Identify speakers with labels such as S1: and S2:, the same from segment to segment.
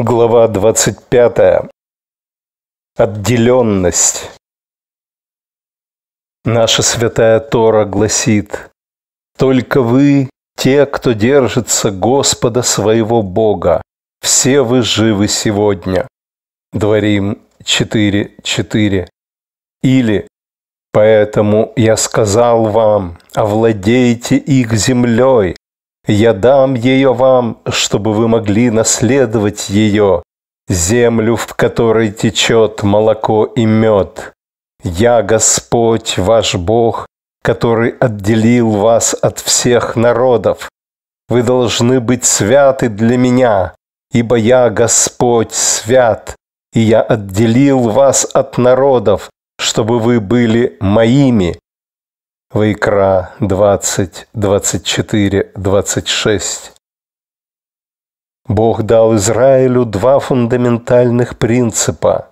S1: Глава 25. Отделенность. Наша святая Тора гласит, «Только вы, те, кто держится Господа своего Бога, все вы живы сегодня». Дворим 4.4. Или «Поэтому я сказал вам, овладейте их землей, я дам ее вам, чтобы вы могли наследовать ее, землю, в которой течет молоко и мед. Я Господь, ваш Бог, который отделил вас от всех народов. Вы должны быть святы для меня, ибо я Господь свят, и я отделил вас от народов, чтобы вы были моими. Вайкра 20, 24, 26. Бог дал Израилю два фундаментальных принципа.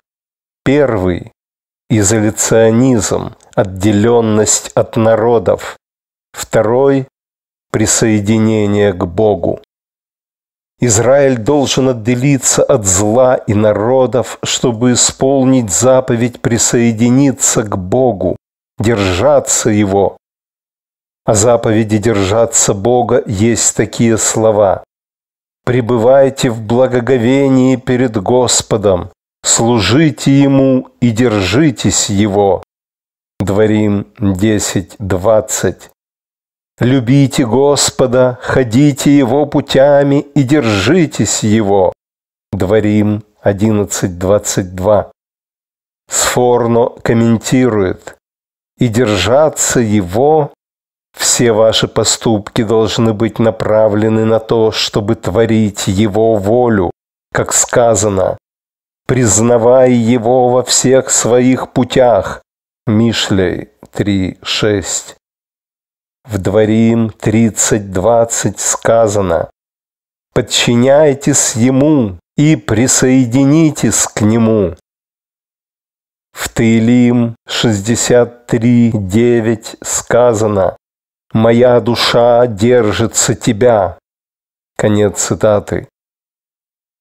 S1: Первый – изоляционизм, отделенность от народов. Второй – присоединение к Богу. Израиль должен отделиться от зла и народов, чтобы исполнить заповедь присоединиться к Богу держаться Его. а заповеди держаться Бога есть такие слова. «Пребывайте в благоговении перед Господом, служите Ему и держитесь Его». Дворим 10.20. «Любите Господа, ходите Его путями и держитесь Его». Дворим 11.22. Сфорно комментирует, и держаться его, все ваши поступки должны быть направлены на то, чтобы творить Его волю, как сказано, признавая Его во всех своих путях. Мишлей 3.6 В Дворим 30.20 сказано, подчиняйтесь Ему и присоединитесь к Нему, в Таилим 63.9 сказано «Моя душа держится тебя». Конец цитаты.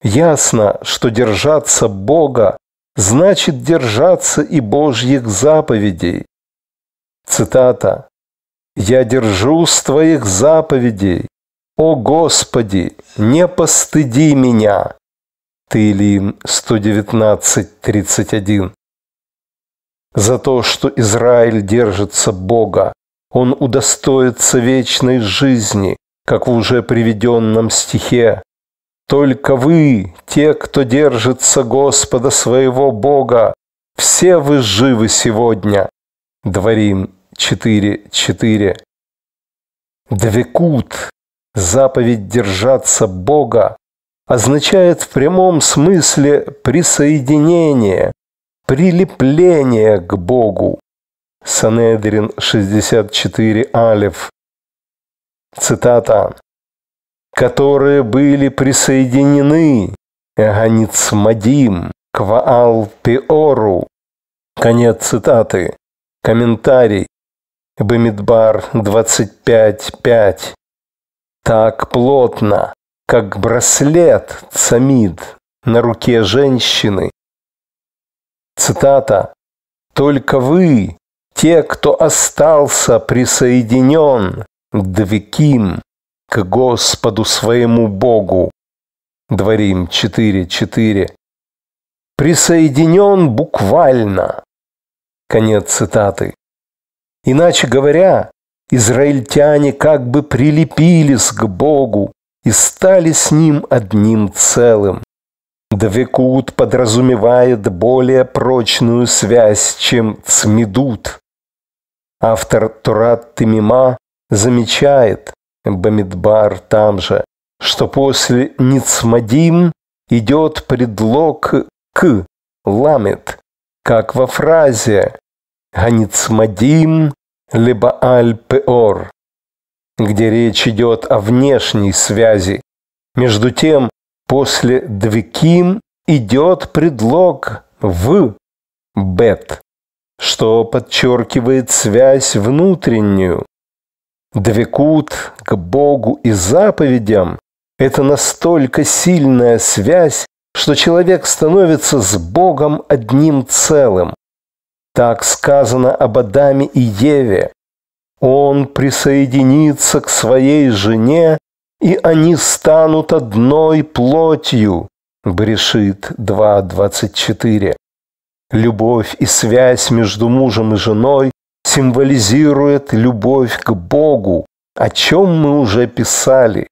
S1: Ясно, что держаться Бога значит держаться и Божьих заповедей. Цитата. «Я держусь твоих заповедей, «О Господи, не постыди меня!» Таилим 119.31 за то, что Израиль держится Бога. Он удостоится вечной жизни, как в уже приведенном стихе. Только вы, те, кто держится Господа своего Бога, все вы живы сегодня. Дворим 4.4. Двекут, заповедь держаться Бога, означает в прямом смысле присоединение, прилепление к Богу. Санедрин 64 Алиф. Цитата. «Которые были присоединены Ганицмадим к Ваал Пиору». Конец цитаты. Комментарий. Бамидбар 25.5. Так плотно, как браслет цамид на руке женщины, Цитата. «Только вы, те, кто остался присоединен Двеким к Господу своему Богу». Дворим 4.4. Присоединен буквально. Конец цитаты. Иначе говоря, израильтяне как бы прилепились к Богу и стали с Ним одним целым. Двекут подразумевает более прочную связь, чем цмедут. Автор Турат Тимима замечает, Бамидбар там же, что после Ницмадим идет предлог «к» ламет, как во фразе «Ганицмадим» либо «аль-пеор», где речь идет о внешней связи. Между тем, После «двеким» идет предлог «в» – «бет», что подчеркивает связь внутреннюю. Двекут к Богу и заповедям – это настолько сильная связь, что человек становится с Богом одним целым. Так сказано об Адаме и Еве. Он присоединится к своей жене и они станут одной плотью. Брешит 2.24. Любовь и связь между мужем и женой символизирует любовь к Богу, о чем мы уже писали.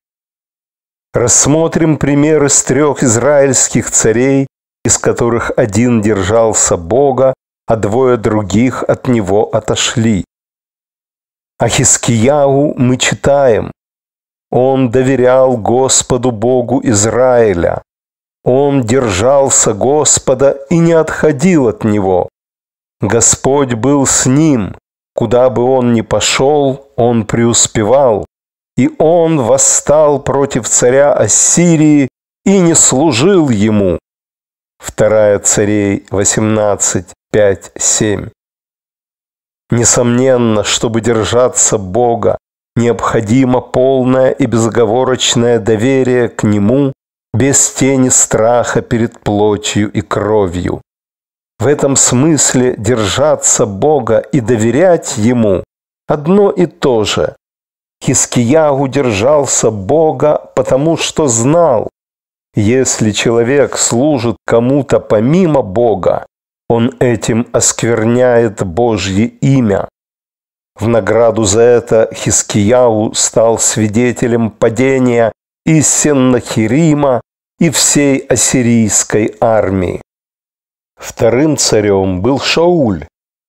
S1: Рассмотрим пример из трех израильских царей, из которых один держался Бога, а двое других от него отошли. О мы читаем. Он доверял Господу Богу Израиля. Он держался Господа и не отходил от Него. Господь был с ним. Куда бы он ни пошел, он преуспевал. И он восстал против царя Ассирии и не служил ему. 2 царей 18, 5, 7. Несомненно, чтобы держаться Бога, Необходимо полное и безоговорочное доверие к Нему без тени страха перед плотью и кровью. В этом смысле держаться Бога и доверять Ему – одно и то же. Хискиягу держался Бога, потому что знал, если человек служит кому-то помимо Бога, он этим оскверняет Божье имя. В награду за это Хискияу стал свидетелем падения и Сеннахирима, и всей ассирийской армии. Вторым царем был Шауль.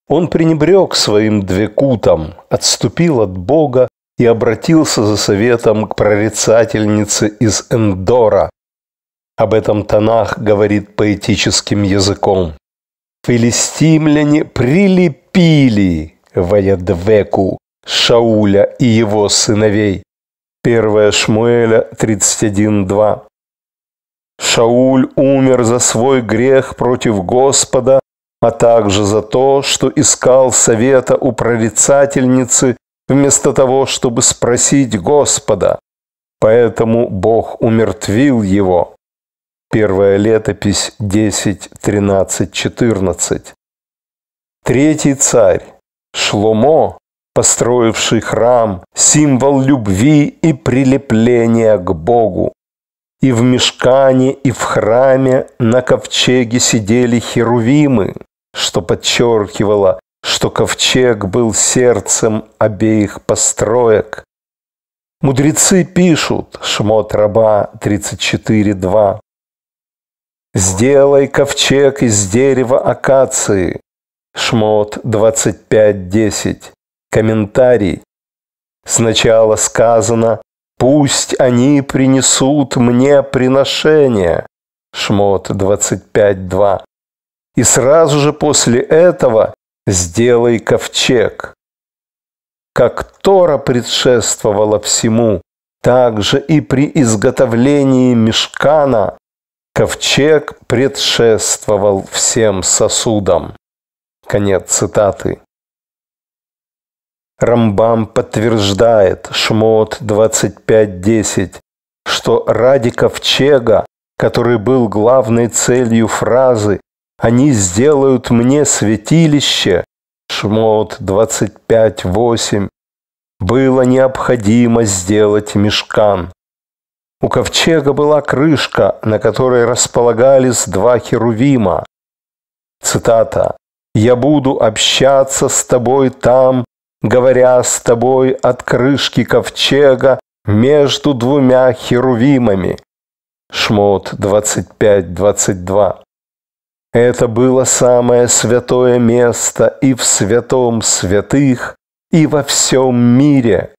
S1: Он пренебрег своим двекутом, отступил от Бога и обратился за советом к прорицательнице из Эндора. Об этом Танах говорит поэтическим языком. «Филистимляне прилепили Ваядвеку, Шауля и его сыновей. 1 Шмуэля 31.2 Шауль умер за свой грех против Господа, а также за то, что искал совета у прорицательницы вместо того, чтобы спросить Господа. Поэтому Бог умертвил его. Первая летопись 10, 13, 14. Третий царь Шломо, построивший храм, символ любви и прилепления к Богу. И в мешкане, и в храме на ковчеге сидели херувимы, что подчеркивало, что ковчег был сердцем обеих построек. Мудрецы пишут, Шмот Раба 34.2, «Сделай ковчег из дерева акации, Шмот 25.10. Комментарий. Сначала сказано «Пусть они принесут мне приношение». Шмот 25.2. И сразу же после этого сделай ковчег. Как Тора предшествовала всему, так же и при изготовлении мешкана ковчег предшествовал всем сосудам. Конец цитаты. Рамбам подтверждает Шмот 25.10, что ради ковчега, который был главной целью фразы «Они сделают мне святилище» Шмот 25.8, было необходимо сделать мешкан. У ковчега была крышка, на которой располагались два херувима. Цитата. Я буду общаться с тобой там, говоря с тобой от крышки ковчега между двумя херувимами. Шмот 25-22. Это было самое святое место и в святом святых, и во всем мире.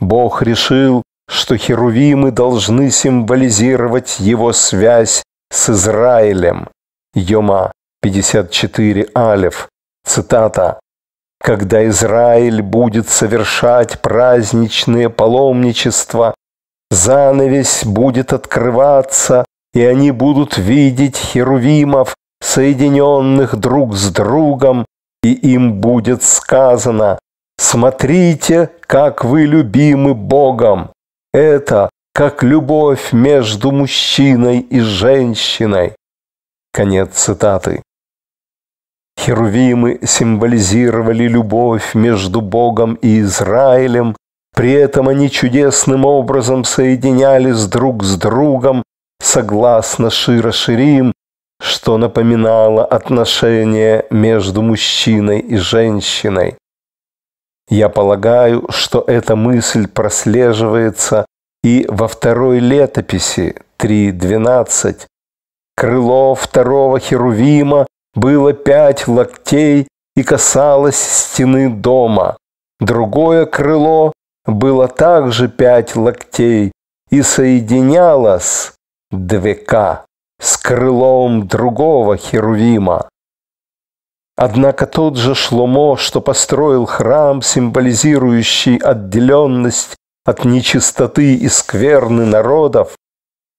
S1: Бог решил, что херувимы должны символизировать его связь с Израилем. Йома 54 алиф цитата, «Когда Израиль будет совершать праздничные паломничества, занавесь будет открываться, и они будут видеть херувимов, соединенных друг с другом, и им будет сказано, «Смотрите, как вы любимы Богом!» Это как любовь между мужчиной и женщиной. Конец цитаты. Херувимы символизировали любовь между Богом и Израилем, при этом они чудесным образом соединялись друг с другом, согласно Шира Ширим, что напоминало отношения между мужчиной и женщиной. Я полагаю, что эта мысль прослеживается и во второй летописи 3.12. Крыло второго Херувима было пять локтей и касалось стены дома. Другое крыло было также пять локтей и соединялось двека с крылом другого Херувима. Однако тот же Шломо, что построил храм, символизирующий отделенность от нечистоты и скверны народов,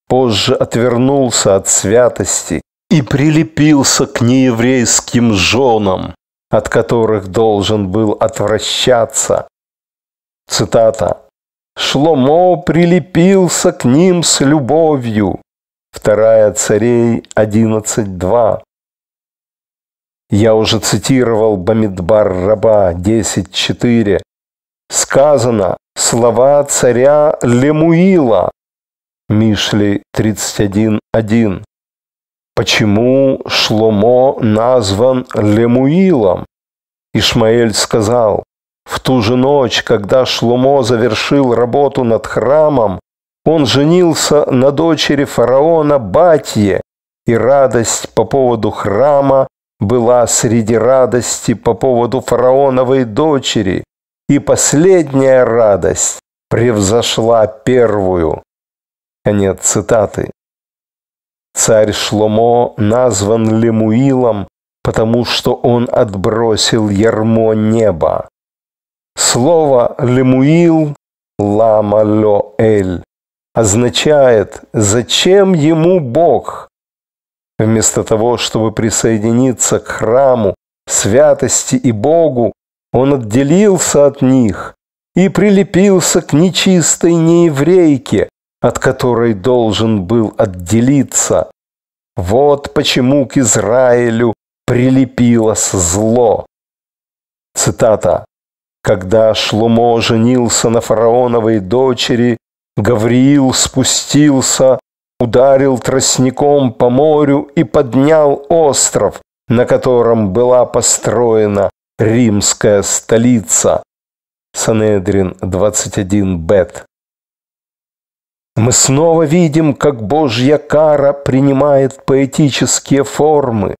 S1: позже отвернулся от святости и прилепился к нееврейским женам, от которых должен был отвращаться. Цитата. «Шломо прилепился к ним с любовью». Вторая царей 11.2. Я уже цитировал Бамидбар Раба 10.4. Сказано слова царя Лемуила. Мишли 31.1. Почему Шломо назван Лемуилом? Ишмаэль сказал, в ту же ночь, когда Шломо завершил работу над храмом, он женился на дочери фараона Батье, и радость по поводу храма была среди радости по поводу фараоновой дочери, и последняя радость превзошла первую. Конец цитаты. Царь Шломо назван Лемуилом, потому что он отбросил ярмо неба. Слово «Лемуил» «Лама лё эль» означает «Зачем ему Бог?» Вместо того, чтобы присоединиться к храму, святости и Богу, он отделился от них и прилепился к нечистой нееврейке, от которой должен был отделиться. Вот почему к Израилю прилепилось зло. Цитата. Когда Шломо женился на фараоновой дочери, Гавриил спустился, ударил тростником по морю и поднял остров, на котором была построена римская столица. Санедрин 21 Бет. Мы снова видим, как Божья кара принимает поэтические формы.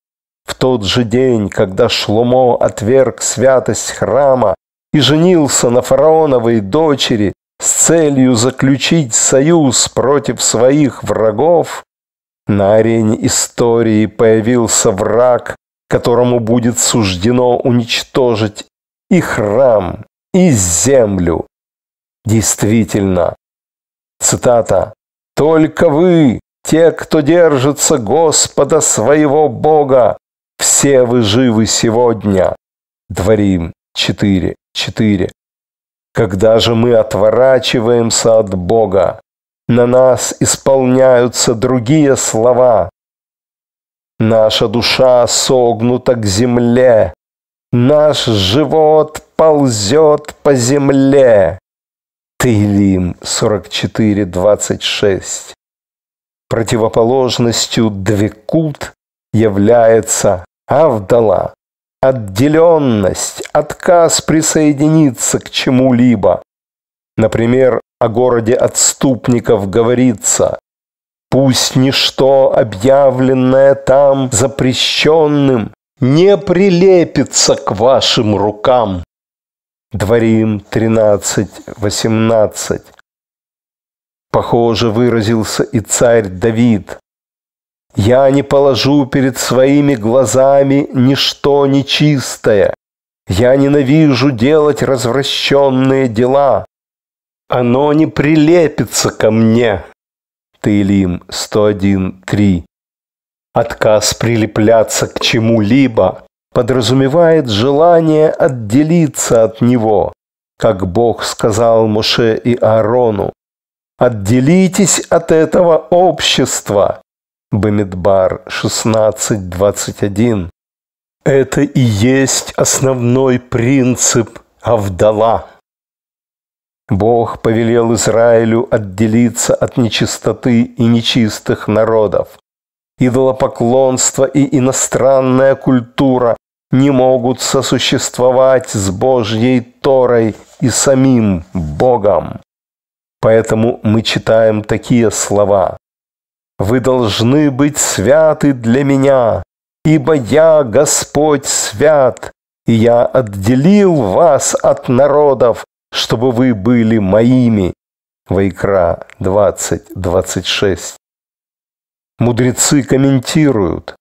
S1: В тот же день, когда Шломо отверг святость храма и женился на фараоновой дочери с целью заключить союз против своих врагов, на арене истории появился враг, которому будет суждено уничтожить и храм, и землю. Действительно, Цитата. «Только вы, те, кто держится Господа своего Бога, все вы живы сегодня». Дворим 4.4. Когда же мы отворачиваемся от Бога, на нас исполняются другие слова. Наша душа согнута к земле, наш живот ползет по земле. Таилим 44.26. Противоположностью двекут является авдала, отделенность, отказ присоединиться к чему-либо. Например, о городе отступников говорится «Пусть ничто, объявленное там запрещенным, не прилепится к вашим рукам». Дворим 13.18. Похоже выразился и царь Давид. «Я не положу перед своими глазами ничто нечистое. Я ненавижу делать развращенные дела. Оно не прилепится ко мне». Таилим 101.3. Отказ прилепляться к чему-либо подразумевает желание отделиться от него, как Бог сказал Моше и Аарону. «Отделитесь от этого общества» Бамидбар 16.21. Это и есть основной принцип Авдала. Бог повелел Израилю отделиться от нечистоты и нечистых народов. Идолопоклонство и иностранная культура не могут сосуществовать с Божьей Торой и самим Богом. Поэтому мы читаем такие слова. «Вы должны быть святы для меня, ибо я, Господь, свят, и я отделил вас от народов, чтобы вы были моими». Вайкра 20:26. Мудрецы комментируют,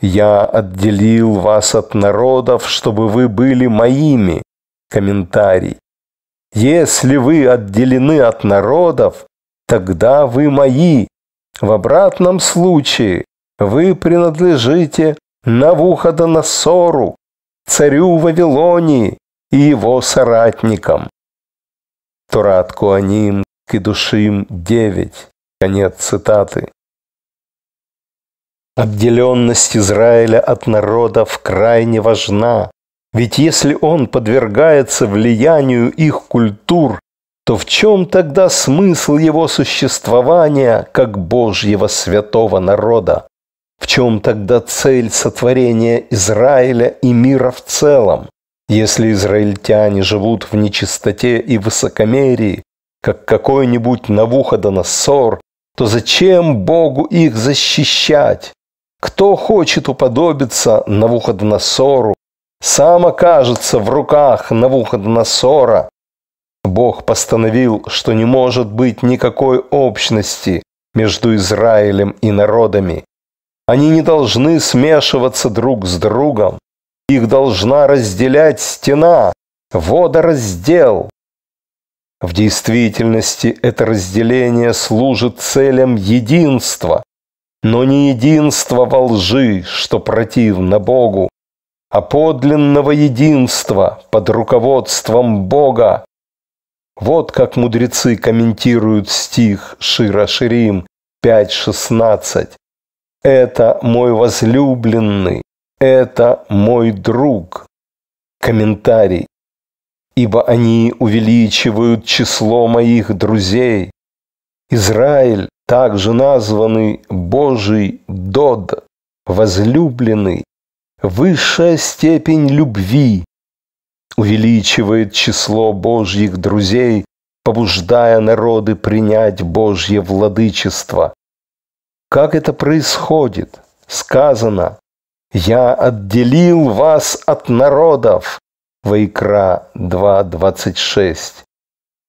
S1: «Я отделил вас от народов, чтобы вы были моими». Комментарий. «Если вы отделены от народов, тогда вы мои. В обратном случае вы принадлежите Навуходоносору, царю Вавилонии и его соратникам. Турат Куаним, Кедушим 9. Конец цитаты. Отделенность Израиля от народов крайне важна, ведь если он подвергается влиянию их культур, то в чем тогда смысл его существования как Божьего святого народа? В чем тогда цель сотворения Израиля и мира в целом? Если израильтяне живут в нечистоте и высокомерии, как какой-нибудь Навуходоносор, то зачем Богу их защищать? Кто хочет уподобиться Навуходоносору, сам окажется в руках Навуходоносора. Бог постановил, что не может быть никакой общности между Израилем и народами. Они не должны смешиваться друг с другом. Их должна разделять стена, водораздел. В действительности это разделение служит целям единства, но не единство во лжи, что противно Богу, а подлинного единства под руководством Бога. Вот как мудрецы комментируют стих Шира Ширим 5.16. «Это мой возлюбленный, это мой друг». Комментарий. «Ибо они увеличивают число моих друзей». Израиль также названный Божий Дод, возлюбленный, высшая степень любви, увеличивает число Божьих друзей, побуждая народы принять Божье владычество. Как это происходит? Сказано, «Я отделил вас от народов» Вайкра 2.26.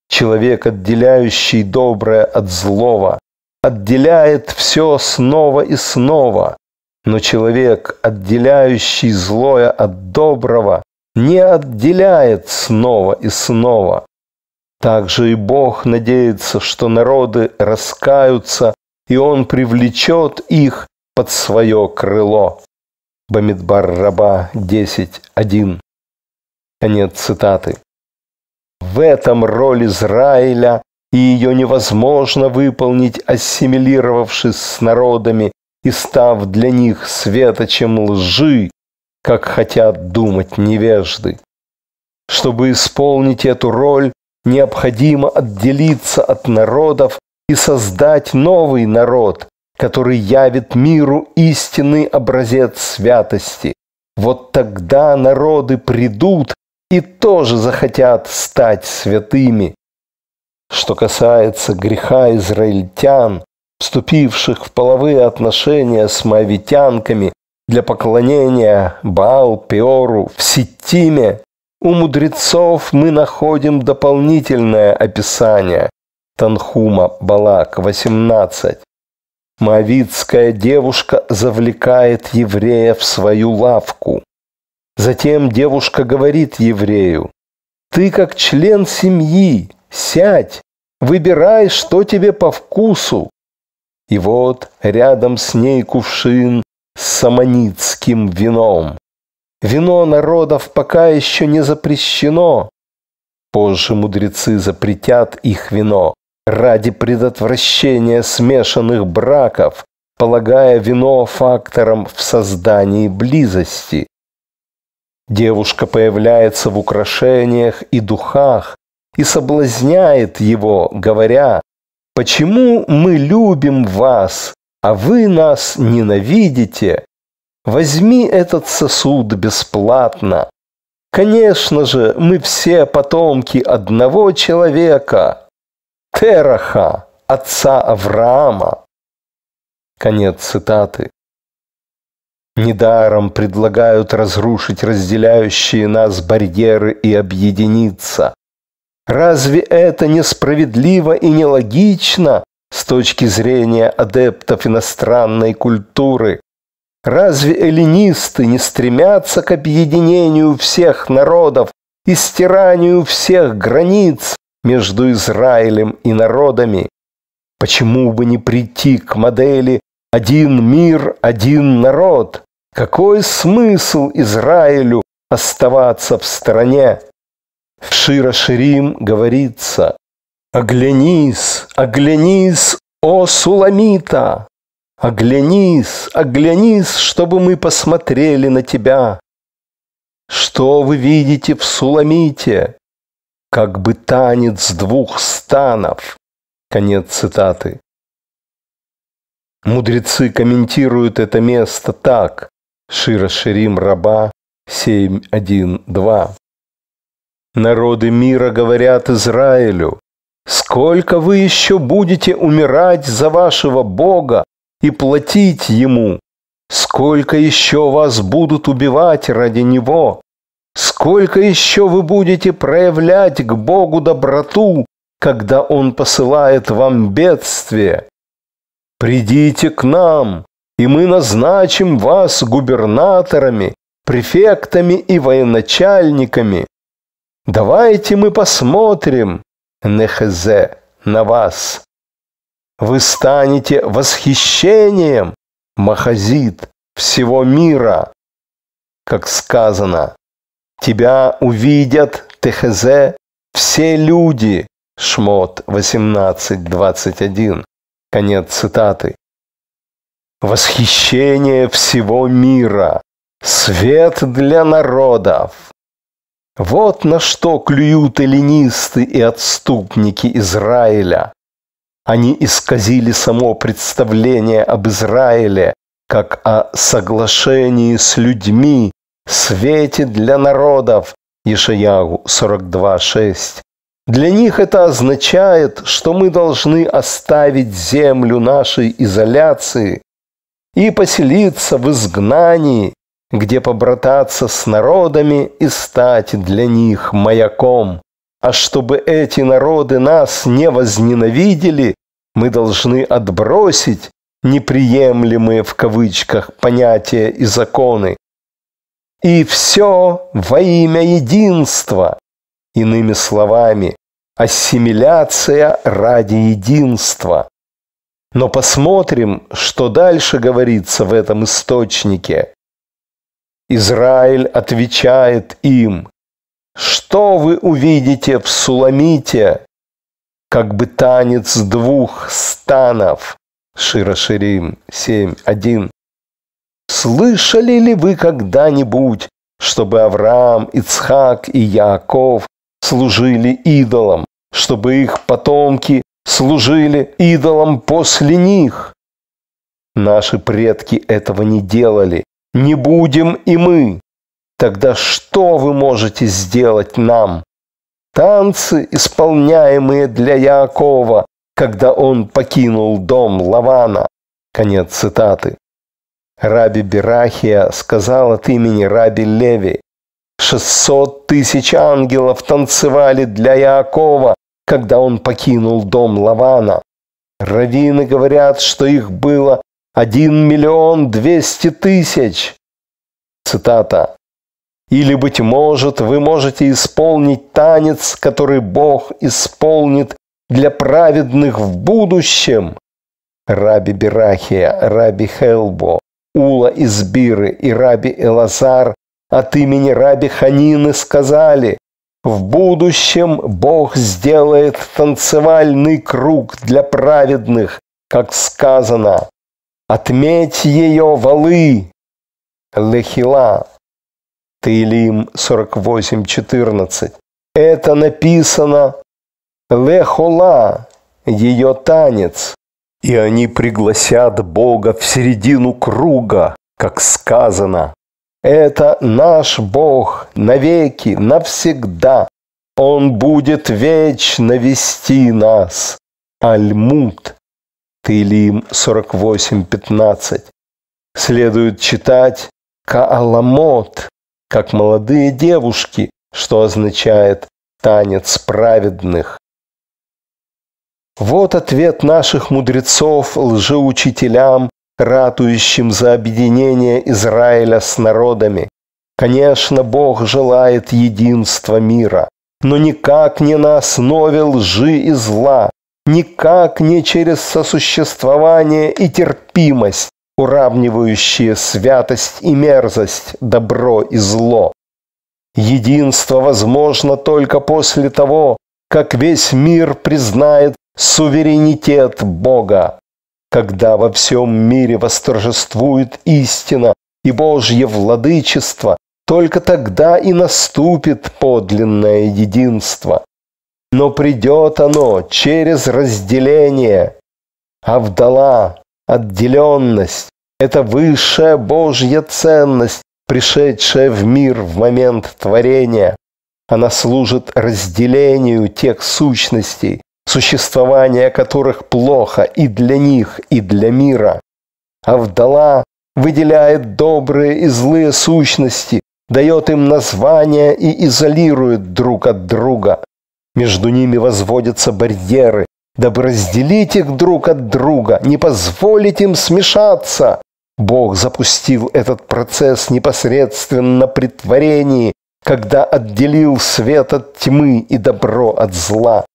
S1: Человек, отделяющий доброе от злого, отделяет все снова и снова. Но человек, отделяющий злое от доброго, не отделяет снова и снова. Также и Бог надеется, что народы раскаются, и Он привлечет их под свое крыло. Бамидбар Раба 10.1. Конец цитаты. В этом роль Израиля и ее невозможно выполнить, ассимилировавшись с народами и став для них светочем лжи, как хотят думать невежды. Чтобы исполнить эту роль, необходимо отделиться от народов и создать новый народ, который явит миру истинный образец святости. Вот тогда народы придут и тоже захотят стать святыми, что касается греха израильтян, вступивших в половые отношения с моавитянками для поклонения Баал, Пеору, в Ситтиме, у мудрецов мы находим дополнительное описание Танхума Балак 18. Моавитская девушка завлекает еврея в свою лавку. Затем девушка говорит еврею, «Ты как член семьи, Сядь, выбирай, что тебе по вкусу. И вот рядом с ней кувшин с самоницким вином. Вино народов пока еще не запрещено. Позже мудрецы запретят их вино ради предотвращения смешанных браков, полагая вино фактором в создании близости. Девушка появляется в украшениях и духах, и соблазняет его, говоря, «Почему мы любим вас, а вы нас ненавидите? Возьми этот сосуд бесплатно». Конечно же, мы все потомки одного человека, Тераха, отца Авраама. Конец цитаты. Недаром предлагают разрушить разделяющие нас барьеры и объединиться. Разве это несправедливо и нелогично с точки зрения адептов иностранной культуры? Разве эллинисты не стремятся к объединению всех народов и стиранию всех границ между Израилем и народами? Почему бы не прийти к модели «один мир, один народ»? Какой смысл Израилю оставаться в стране? В Шира Ширим говорится «Оглянись, оглянись, о Суламита! Оглянись, оглянись, чтобы мы посмотрели на тебя! Что вы видите в Суламите? Как бы танец двух станов!» Конец цитаты. Мудрецы комментируют это место так. Шира Ширим Раба 7.1.2. Народы мира говорят Израилю, сколько вы еще будете умирать за вашего Бога и платить Ему? Сколько еще вас будут убивать ради Него? Сколько еще вы будете проявлять к Богу доброту, когда Он посылает вам бедствие? Придите к нам, и мы назначим вас губернаторами, префектами и военачальниками, Давайте мы посмотрим, НХЗ, на вас. Вы станете восхищением, Махазит, всего мира. Как сказано, тебя увидят, ТХЗ, все люди. Шмот 18.21. Конец цитаты. Восхищение всего мира. Свет для народов. Вот на что клюют эллинисты и отступники Израиля. Они исказили само представление об Израиле, как о соглашении с людьми, свете для народов, Ишаягу 42.6. Для них это означает, что мы должны оставить землю нашей изоляции и поселиться в изгнании, где побрататься с народами и стать для них маяком. А чтобы эти народы нас не возненавидели, мы должны отбросить неприемлемые в кавычках понятия и законы. И все во имя единства. Иными словами, ассимиляция ради единства. Но посмотрим, что дальше говорится в этом источнике. Израиль отвечает им, что вы увидите в Суламите, как бы танец двух станов. Широширим 7.1. Слышали ли вы когда-нибудь, чтобы Авраам, Ицхак и Яаков служили идолам, чтобы их потомки служили идолам после них? Наши предки этого не делали, не будем и мы. Тогда что вы можете сделать нам? Танцы, исполняемые для Якова, когда он покинул дом Лавана. Конец цитаты. Раби Берахия сказал от имени Раби Леви, «Шестьсот тысяч ангелов танцевали для Якова, когда он покинул дом Лавана. Равины говорят, что их было один миллион двести тысяч. Цитата. Или, быть может, вы можете исполнить танец, который Бог исполнит для праведных в будущем. Раби Берахия, Раби Хелбо, Ула из Биры и Раби Элазар от имени Раби Ханины сказали, в будущем Бог сделает танцевальный круг для праведных, как сказано, Отметь ее валы. Лехила. Таилим 48.14. Это написано Лехола, ее танец. И они пригласят Бога в середину круга, как сказано. Это наш Бог навеки, навсегда. Он будет вечно вести нас. Альмут Таилим 48.15. Следует читать «Кааламот», как молодые девушки, что означает «танец праведных». Вот ответ наших мудрецов, лжеучителям, ратующим за объединение Израиля с народами. Конечно, Бог желает единства мира, но никак не на основе лжи и зла, никак не через сосуществование и терпимость, уравнивающие святость и мерзость, добро и зло. Единство возможно только после того, как весь мир признает суверенитет Бога. Когда во всем мире восторжествует истина и Божье владычество, только тогда и наступит подлинное единство но придет оно через разделение. Авдала, отделенность – это высшая Божья ценность, пришедшая в мир в момент творения. Она служит разделению тех сущностей, существование которых плохо и для них, и для мира. Авдала выделяет добрые и злые сущности, дает им названия и изолирует друг от друга. Между ними возводятся барьеры, дабы разделить их друг от друга, не позволить им смешаться. Бог запустил этот процесс непосредственно на творении, когда отделил свет от тьмы и добро от зла.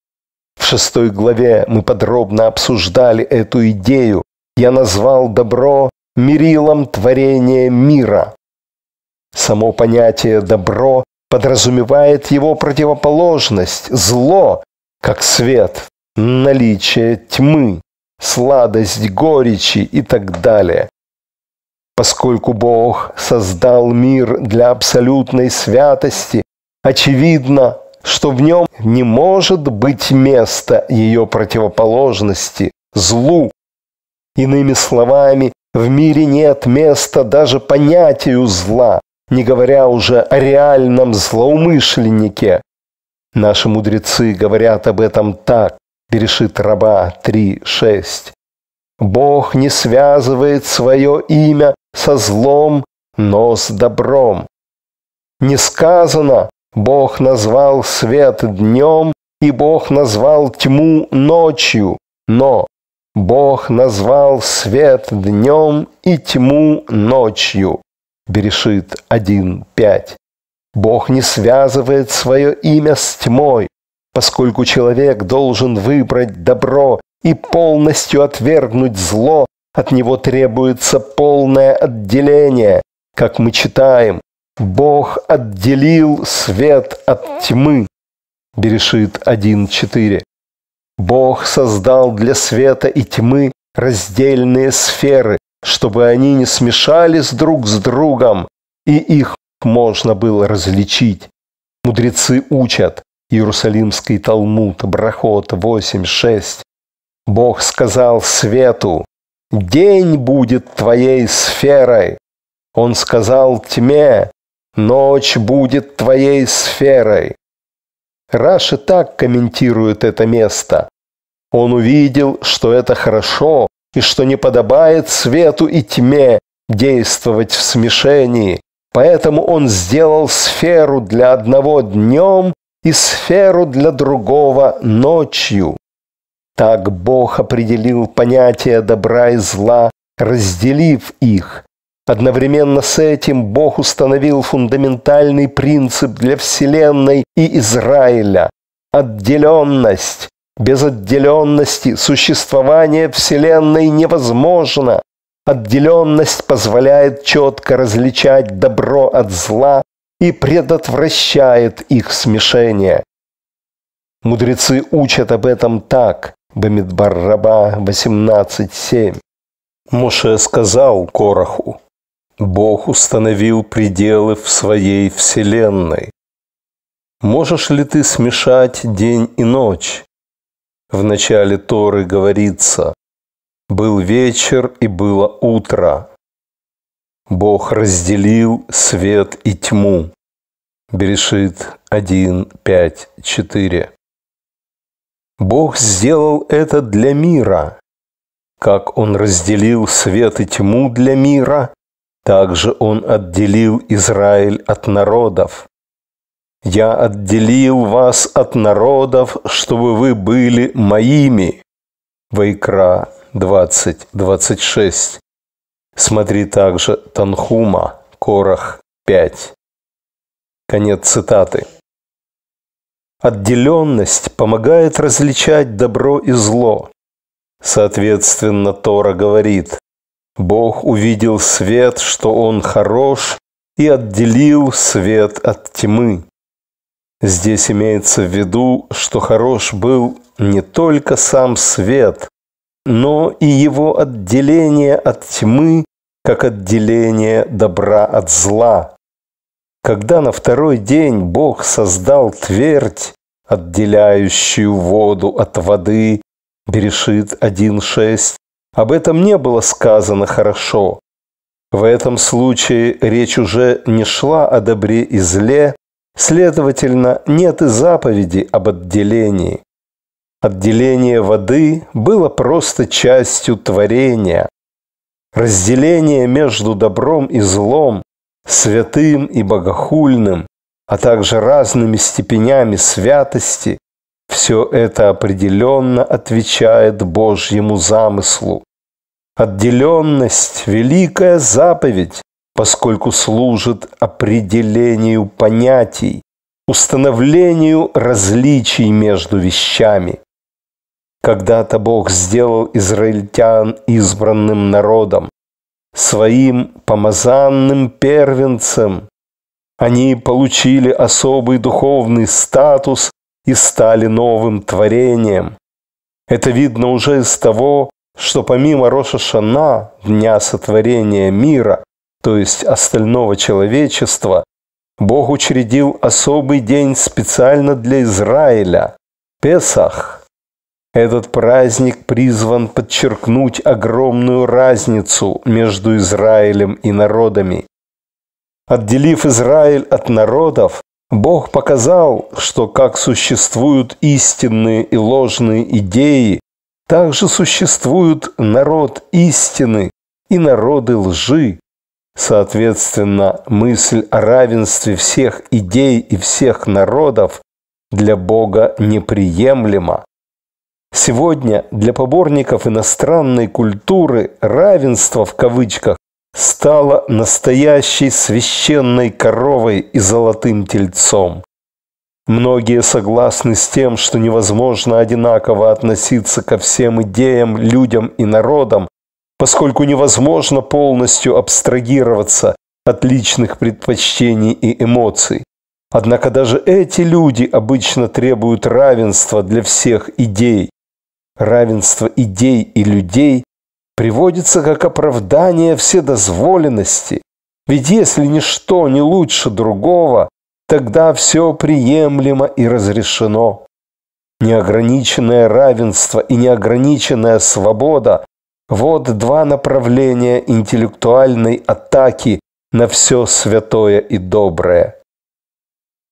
S1: В шестой главе мы подробно обсуждали эту идею. Я назвал добро мерилом творения мира. Само понятие «добро» подразумевает его противоположность, зло, как свет, наличие тьмы, сладость горечи и так далее. Поскольку Бог создал мир для абсолютной святости, очевидно, что в нем не может быть места ее противоположности, злу. Иными словами, в мире нет места даже понятию зла, не говоря уже о реальном злоумышленнике. Наши мудрецы говорят об этом так. Перешит раба 3.6. Бог не связывает свое имя со злом, но с добром. Не сказано, Бог назвал свет днем, и Бог назвал тьму ночью, но Бог назвал свет днем и тьму ночью. Берешит 1.5. Бог не связывает свое имя с тьмой, поскольку человек должен выбрать добро и полностью отвергнуть зло, от него требуется полное отделение. Как мы читаем, Бог отделил свет от тьмы. Берешит 1.4. Бог создал для света и тьмы раздельные сферы, чтобы они не смешались друг с другом, и их можно было различить. Мудрецы учат. Иерусалимский Талмуд, Брахот 8.6. Бог сказал свету, «День будет твоей сферой». Он сказал тьме, «Ночь будет твоей сферой». Раши так комментирует это место. Он увидел, что это хорошо, и что не подобает свету и тьме действовать в смешении. Поэтому он сделал сферу для одного днем и сферу для другого ночью. Так Бог определил понятия добра и зла, разделив их. Одновременно с этим Бог установил фундаментальный принцип для Вселенной и Израиля – отделенность, без отделенности существование Вселенной невозможно. Отделенность позволяет четко различать добро от зла и предотвращает их смешение. Мудрецы учат об этом так. Бамидбар Раба 18.7. Моше сказал Кораху, Бог установил пределы в своей вселенной. Можешь ли ты смешать день и ночь? в начале Торы говорится «Был вечер и было утро». Бог разделил свет и тьму. Берешит 1, 5, 4. Бог сделал это для мира. Как Он разделил свет и тьму для мира, так же Он отделил Израиль от народов. Я отделил вас от народов, чтобы вы были моими. Вайкра 20.26. Смотри также Танхума, Корах 5. Конец цитаты. Отделенность помогает различать добро и зло. Соответственно, Тора говорит, Бог увидел свет, что он хорош, и отделил свет от тьмы. Здесь имеется в виду, что хорош был не только сам свет, но и его отделение от тьмы, как отделение добра от зла. Когда на второй день Бог создал твердь, отделяющую воду от воды, Берешит 1.6, об этом не было сказано хорошо. В этом случае речь уже не шла о добре и зле, Следовательно, нет и заповеди об отделении. Отделение воды было просто частью творения. Разделение между добром и злом, святым и богохульным, а также разными степенями святости, все это определенно отвечает Божьему замыслу. Отделенность – великая заповедь, поскольку служит определению понятий, установлению различий между вещами. Когда-то Бог сделал израильтян избранным народом, своим помазанным первенцем. Они получили особый духовный статус и стали новым творением. Это видно уже из того, что помимо Роша Шана, Дня Сотворения Мира, то есть остального человечества, Бог учредил особый день специально для Израиля – Песах. Этот праздник призван подчеркнуть огромную разницу между Израилем и народами. Отделив Израиль от народов, Бог показал, что как существуют истинные и ложные идеи, так же существуют народ истины и народы лжи. Соответственно, мысль о равенстве всех идей и всех народов для Бога неприемлема. Сегодня для поборников иностранной культуры равенство в кавычках стало настоящей священной коровой и золотым тельцом. Многие согласны с тем, что невозможно одинаково относиться ко всем идеям, людям и народам, поскольку невозможно полностью абстрагироваться от личных предпочтений и эмоций. Однако даже эти люди обычно требуют равенства для всех идей. Равенство идей и людей приводится как оправдание вседозволенности. Ведь если ничто не лучше другого, тогда все приемлемо и разрешено. Неограниченное равенство и неограниченная свобода вот два направления интеллектуальной атаки на все святое и доброе.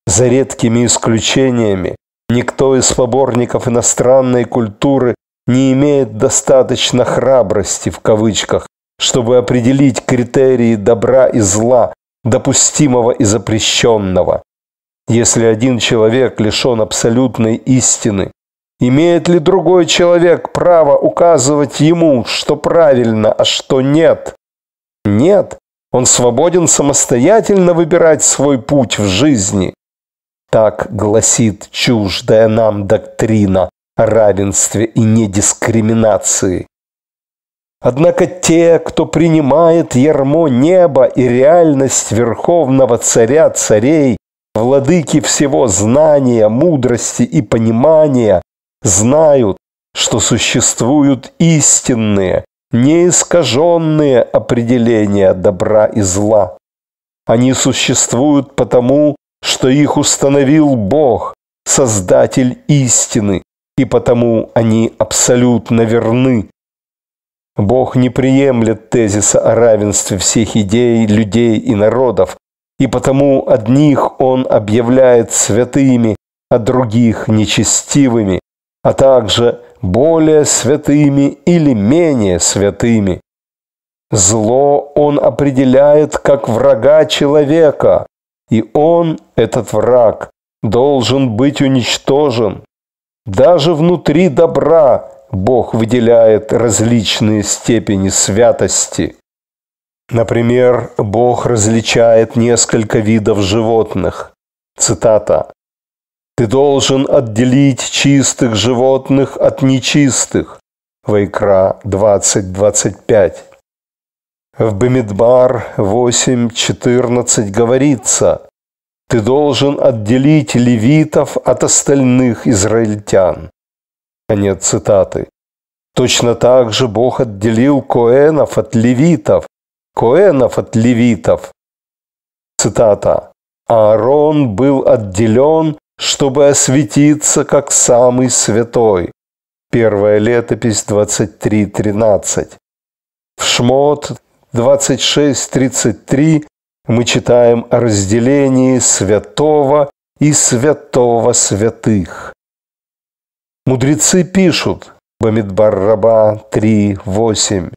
S1: За редкими исключениями, никто из поборников иностранной культуры не имеет достаточно храбрости, в кавычках, чтобы определить критерии добра и зла, допустимого и запрещенного. Если один человек лишен абсолютной истины, Имеет ли другой человек право указывать ему, что правильно, а что нет? Нет, он свободен самостоятельно выбирать свой путь в жизни. Так гласит чуждая нам доктрина о равенстве и недискриминации. Однако те, кто принимает ярмо неба и реальность верховного царя царей, владыки всего знания, мудрости и понимания, знают, что существуют истинные, неискаженные определения добра и зла. Они существуют потому, что их установил Бог, Создатель истины, и потому они абсолютно верны. Бог не приемлет тезиса о равенстве всех идей, людей и народов, и потому одних Он объявляет святыми, а других – нечестивыми, а также более святыми или менее святыми. Зло он определяет как врага человека, и он, этот враг, должен быть уничтожен. Даже внутри добра Бог выделяет различные степени святости. Например, Бог различает несколько видов животных. Цитата. Ты должен отделить чистых животных от нечистых. Вайкра 20.25. В Бамидбар 8.14 говорится, «Ты должен отделить левитов от остальных израильтян». Конец цитаты. Точно так же Бог отделил коэнов от левитов, коэнов от левитов. Цитата. Аарон был отделен чтобы осветиться как самый святой. Первая летопись 23.13. В Шмот 26.33 мы читаем о разделении святого и святого святых. Мудрецы пишут, Бамидбар Раба 3.8,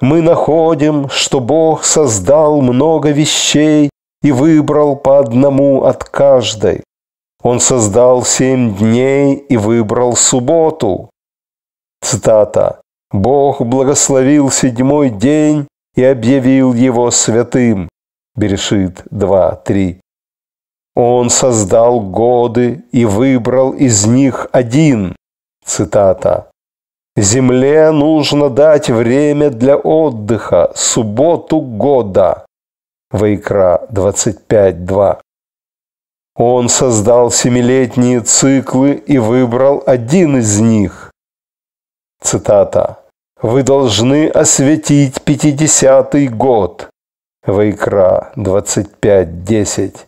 S1: «Мы находим, что Бог создал много вещей и выбрал по одному от каждой. Он создал семь дней и выбрал субботу. Цитата. «Бог благословил седьмой день и объявил его святым». Берешит 2.3. Он создал годы и выбрал из них один. Цитата. Земле нужно дать время для отдыха, субботу года. Вайкра 25.2. Он создал семилетние циклы и выбрал один из них. Цитата. «Вы должны осветить пятидесятый год». Вайкра 25.10.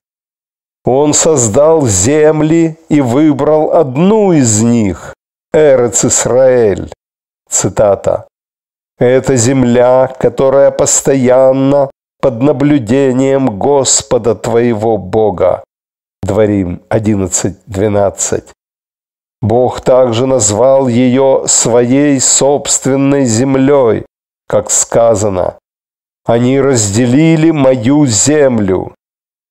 S1: Он создал земли и выбрал одну из них, Эрец Исраэль. Цитата. Это земля, которая постоянно под наблюдением Господа твоего Бога. Дворим 11.12. Бог также назвал ее своей собственной землей, как сказано, «Они разделили мою землю».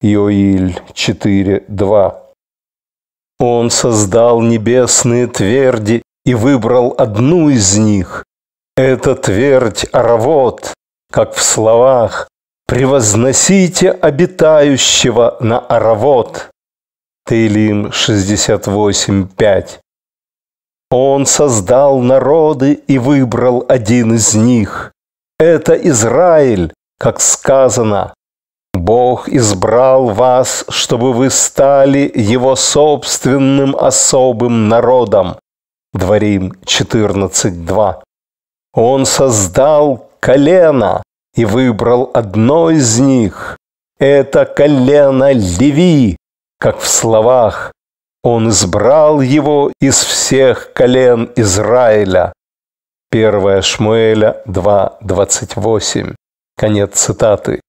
S1: Иоиль 4.2. Он создал небесные тверди и выбрал одну из них. Это твердь Аравот, как в словах «Превозносите обитающего на Аравот». Таилим 68.5. Он создал народы и выбрал один из них. Это Израиль, как сказано. Бог избрал вас, чтобы вы стали его собственным особым народом. Дворим 14.2. Он создал колено и выбрал одно из них. Это колено Леви, как в словах «Он избрал его из всех колен Израиля». 1 Шмуэля 2.28. Конец цитаты.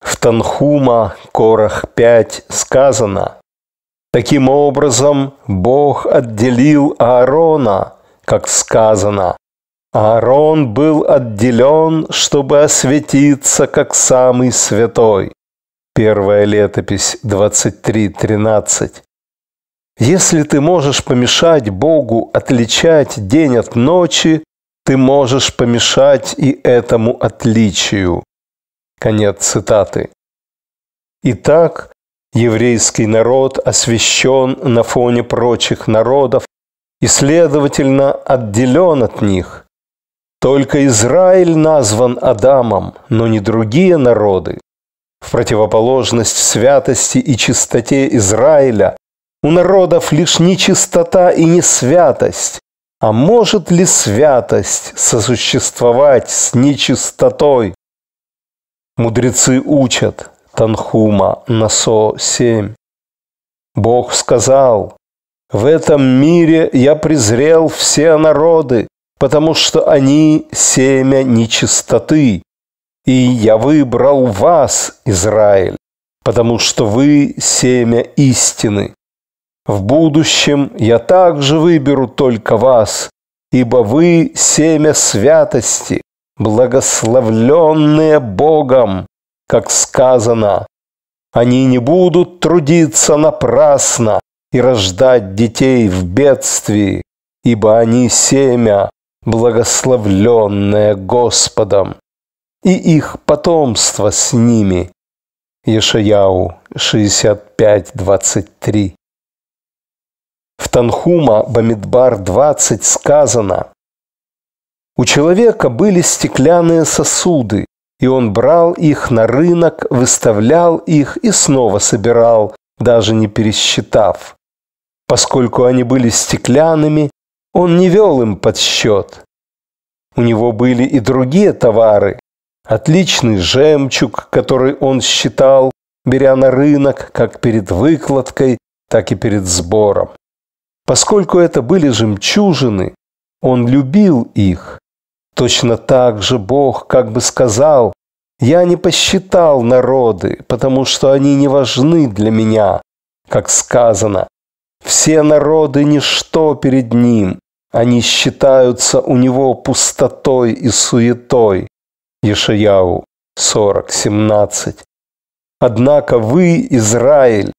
S1: В Танхума, Корах 5, сказано, «Таким образом Бог отделил Аарона, как сказано, Аарон был отделен, чтобы осветиться, как самый святой». Первая летопись 23.13. Если ты можешь помешать Богу отличать день от ночи, ты можешь помешать и этому отличию. Конец цитаты. Итак, еврейский народ освящен на фоне прочих народов и, следовательно, отделен от них. Только Израиль назван Адамом, но не другие народы в противоположность святости и чистоте Израиля, у народов лишь чистота и не святость, А может ли святость сосуществовать с нечистотой? Мудрецы учат Танхума Насо 7. Бог сказал, «В этом мире я презрел все народы, потому что они семя нечистоты, и я выбрал вас, Израиль, потому что вы семя истины. В будущем я также выберу только вас, ибо вы семя святости, благословленные Богом, как сказано. Они не будут трудиться напрасно и рождать детей в бедствии, ибо они семя, благословленное Господом и их потомство с ними. Ешаяу 65.23 В Танхума Бамидбар 20 сказано «У человека были стеклянные сосуды, и он брал их на рынок, выставлял их и снова собирал, даже не пересчитав. Поскольку они были стеклянными, он не вел им подсчет. У него были и другие товары, Отличный жемчуг, который он считал, беря на рынок как перед выкладкой, так и перед сбором. Поскольку это были жемчужины, он любил их. Точно так же Бог как бы сказал, «Я не посчитал народы, потому что они не важны для меня», как сказано, «Все народы – ничто перед ним, они считаются у него пустотой и суетой. Ешаяу 40, 17. «Однако вы, Израиль,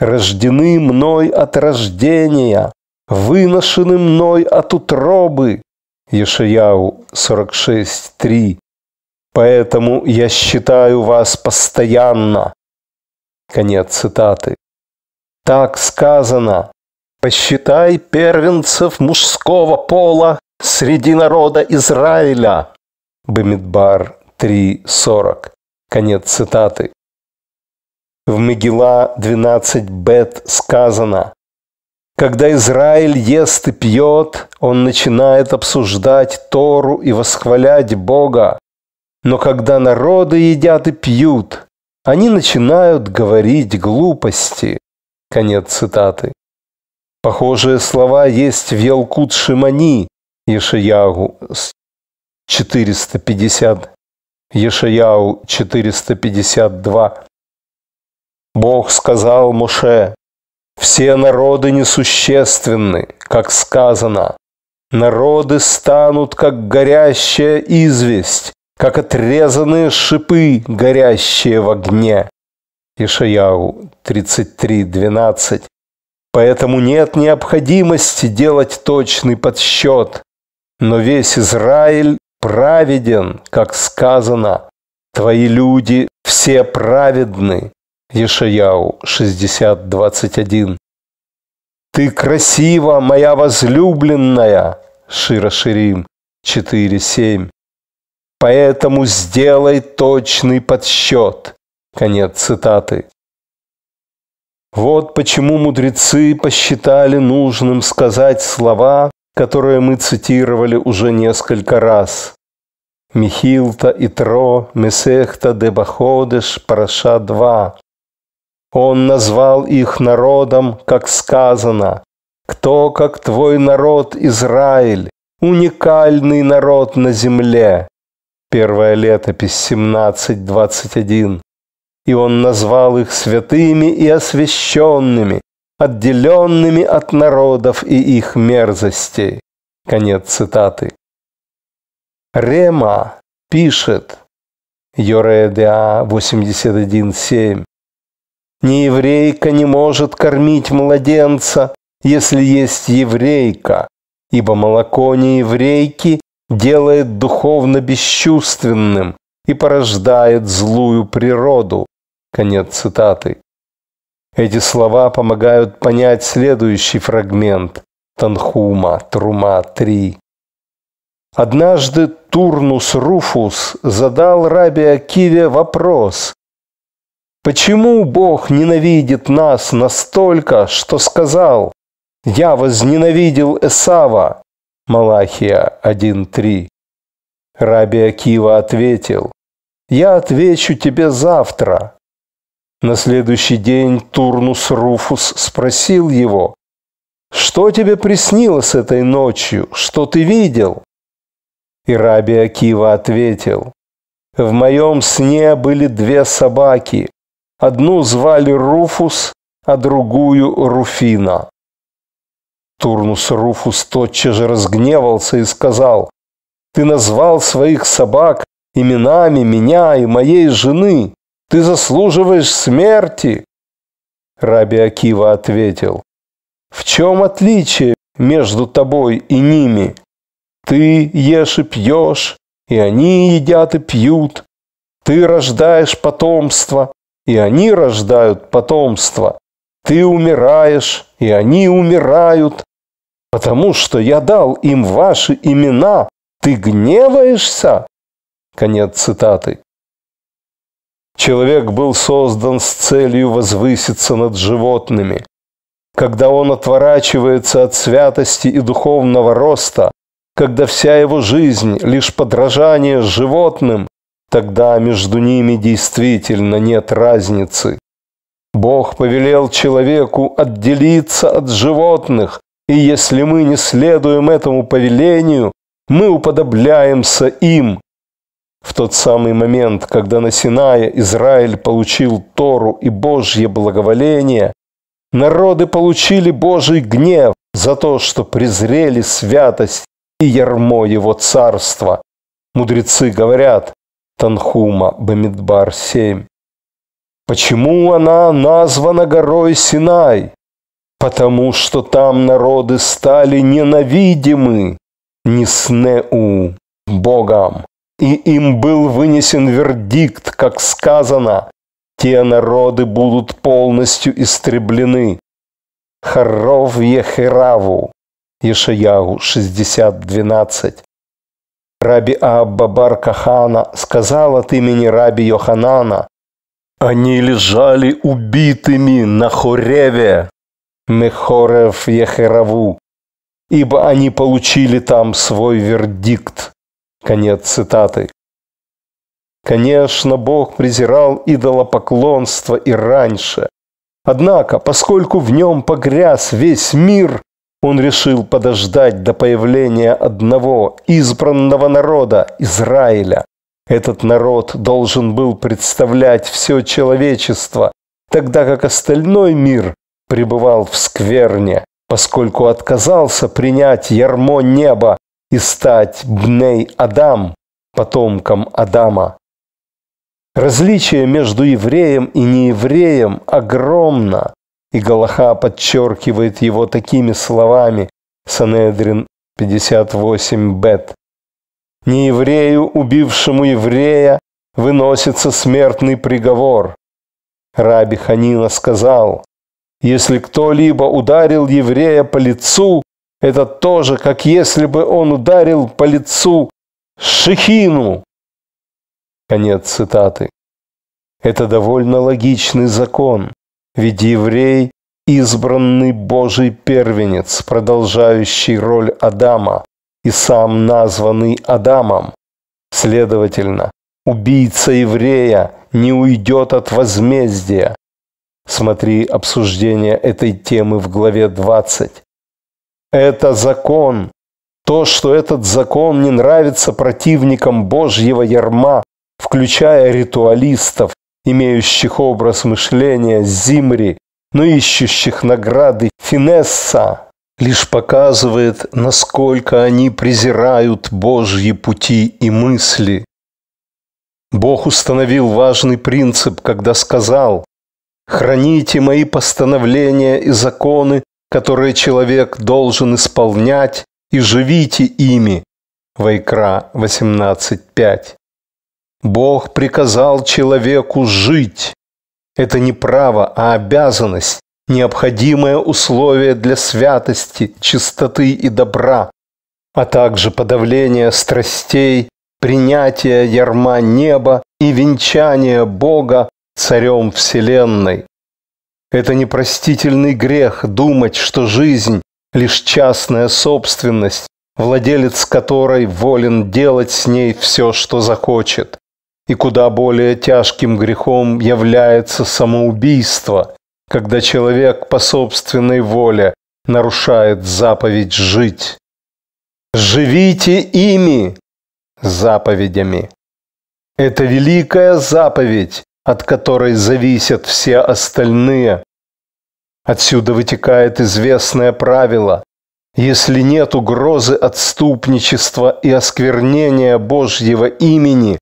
S1: рождены мной от рождения, выношены мной от утробы». Ешаяу 46, 3. «Поэтому я считаю вас постоянно». Конец цитаты. Так сказано. «Посчитай первенцев мужского пола среди народа Израиля, Бамидбар 3.40. Конец цитаты. В Мегила 12 Бет сказано, «Когда Израиль ест и пьет, он начинает обсуждать Тору и восхвалять Бога. Но когда народы едят и пьют, они начинают говорить глупости». Конец цитаты. Похожие слова есть в Елкут Шимани, Ешиягу, 450, Ешаяу 452. Бог сказал Моше, «Все народы несущественны, как сказано. Народы станут, как горящая известь, как отрезанные шипы, горящие в огне». Ишаяу 33.12. Поэтому нет необходимости делать точный подсчет, но весь Израиль праведен, как сказано, твои люди все праведны. Ешаяу 60.21 Ты красива, моя возлюбленная, Шира Ширим 4.7 Поэтому сделай точный подсчет. Конец цитаты. Вот почему мудрецы посчитали нужным сказать слова, которое мы цитировали уже несколько раз. Михилта, Итро, Месехта, Дебаходеш, Параша 2. Он назвал их народом, как сказано, «Кто, как твой народ, Израиль, уникальный народ на земле?» Первая летопись 17.21. И он назвал их святыми и освященными, отделенными от народов и их мерзостей. Конец цитаты. Рема пишет, Йоредеа 81.7, Не еврейка не может кормить младенца, если есть еврейка, ибо молоко нееврейки делает духовно бесчувственным и порождает злую природу». Конец цитаты. Эти слова помогают понять следующий фрагмент Танхума, Трума 3. Однажды Турнус Руфус задал раби Акиве вопрос, «Почему Бог ненавидит нас настолько, что сказал, «Я возненавидел Эсава»?» Малахия 1.3. Раби Акива ответил, «Я отвечу тебе завтра, на следующий день Турнус Руфус спросил его, «Что тебе приснилось этой ночью? Что ты видел?» И Раби Акива ответил, «В моем сне были две собаки. Одну звали Руфус, а другую Руфина». Турнус Руфус тотчас же разгневался и сказал, «Ты назвал своих собак именами меня и моей жены. Ты заслуживаешь смерти!» Раби Акива ответил, «В чем отличие между тобой и ними? Ты ешь и пьешь, и они едят и пьют. Ты рождаешь потомство, и они рождают потомство. Ты умираешь, и они умирают. Потому что я дал им ваши имена, ты гневаешься?» Конец цитаты. Человек был создан с целью возвыситься над животными. Когда он отворачивается от святости и духовного роста, когда вся его жизнь – лишь подражание животным, тогда между ними действительно нет разницы. Бог повелел человеку отделиться от животных, и если мы не следуем этому повелению, мы уподобляемся им, в тот самый момент, когда на Синае Израиль получил Тору и Божье благоволение, народы получили Божий гнев за то, что презрели святость и ярмо его царства. Мудрецы говорят, Танхума, Бамидбар 7. Почему она названа горой Синай? Потому что там народы стали ненавидимы, Ниснеу, Богом и им был вынесен вердикт, как сказано, те народы будут полностью истреблены. Харов Ехераву, Ешаягу 60.12. Раби Аббабар Кахана сказал от имени Раби Йоханана, «Они лежали убитыми на Хореве, Мехорев Ехераву, ибо они получили там свой вердикт. Конец цитаты. Конечно, Бог презирал идолопоклонство и раньше. Однако, поскольку в нем погряз весь мир, он решил подождать до появления одного избранного народа – Израиля. Этот народ должен был представлять все человечество, тогда как остальной мир пребывал в скверне, поскольку отказался принять ярмо неба и стать Бней Адам, потомком Адама. Различие между евреем и неевреем огромно, и Галаха подчеркивает его такими словами Санедрин 58 Бет. Нееврею, убившему еврея, выносится смертный приговор. Раби Ханина сказал, если кто-либо ударил еврея по лицу, это тоже, как если бы он ударил по лицу Шехину. Конец цитаты. Это довольно логичный закон, ведь еврей – избранный Божий первенец, продолжающий роль Адама и сам названный Адамом. Следовательно, убийца еврея не уйдет от возмездия. Смотри обсуждение этой темы в главе 20 это закон. То, что этот закон не нравится противникам Божьего ярма, включая ритуалистов, имеющих образ мышления Зимри, но ищущих награды Финесса, лишь показывает, насколько они презирают Божьи пути и мысли. Бог установил важный принцип, когда сказал «Храните мои постановления и законы, которые человек должен исполнять, и живите ими. Вайкра 18.5. Бог приказал человеку жить. Это не право, а обязанность, необходимое условие для святости, чистоты и добра, а также подавление страстей, принятие ярма неба и венчание Бога царем Вселенной. Это непростительный грех думать, что жизнь – лишь частная собственность, владелец которой волен делать с ней все, что захочет. И куда более тяжким грехом является самоубийство, когда человек по собственной воле нарушает заповедь жить. «Живите ими!» – заповедями. Это великая заповедь, от которой зависят все остальные, Отсюда вытекает известное правило. Если нет угрозы отступничества и осквернения Божьего имени,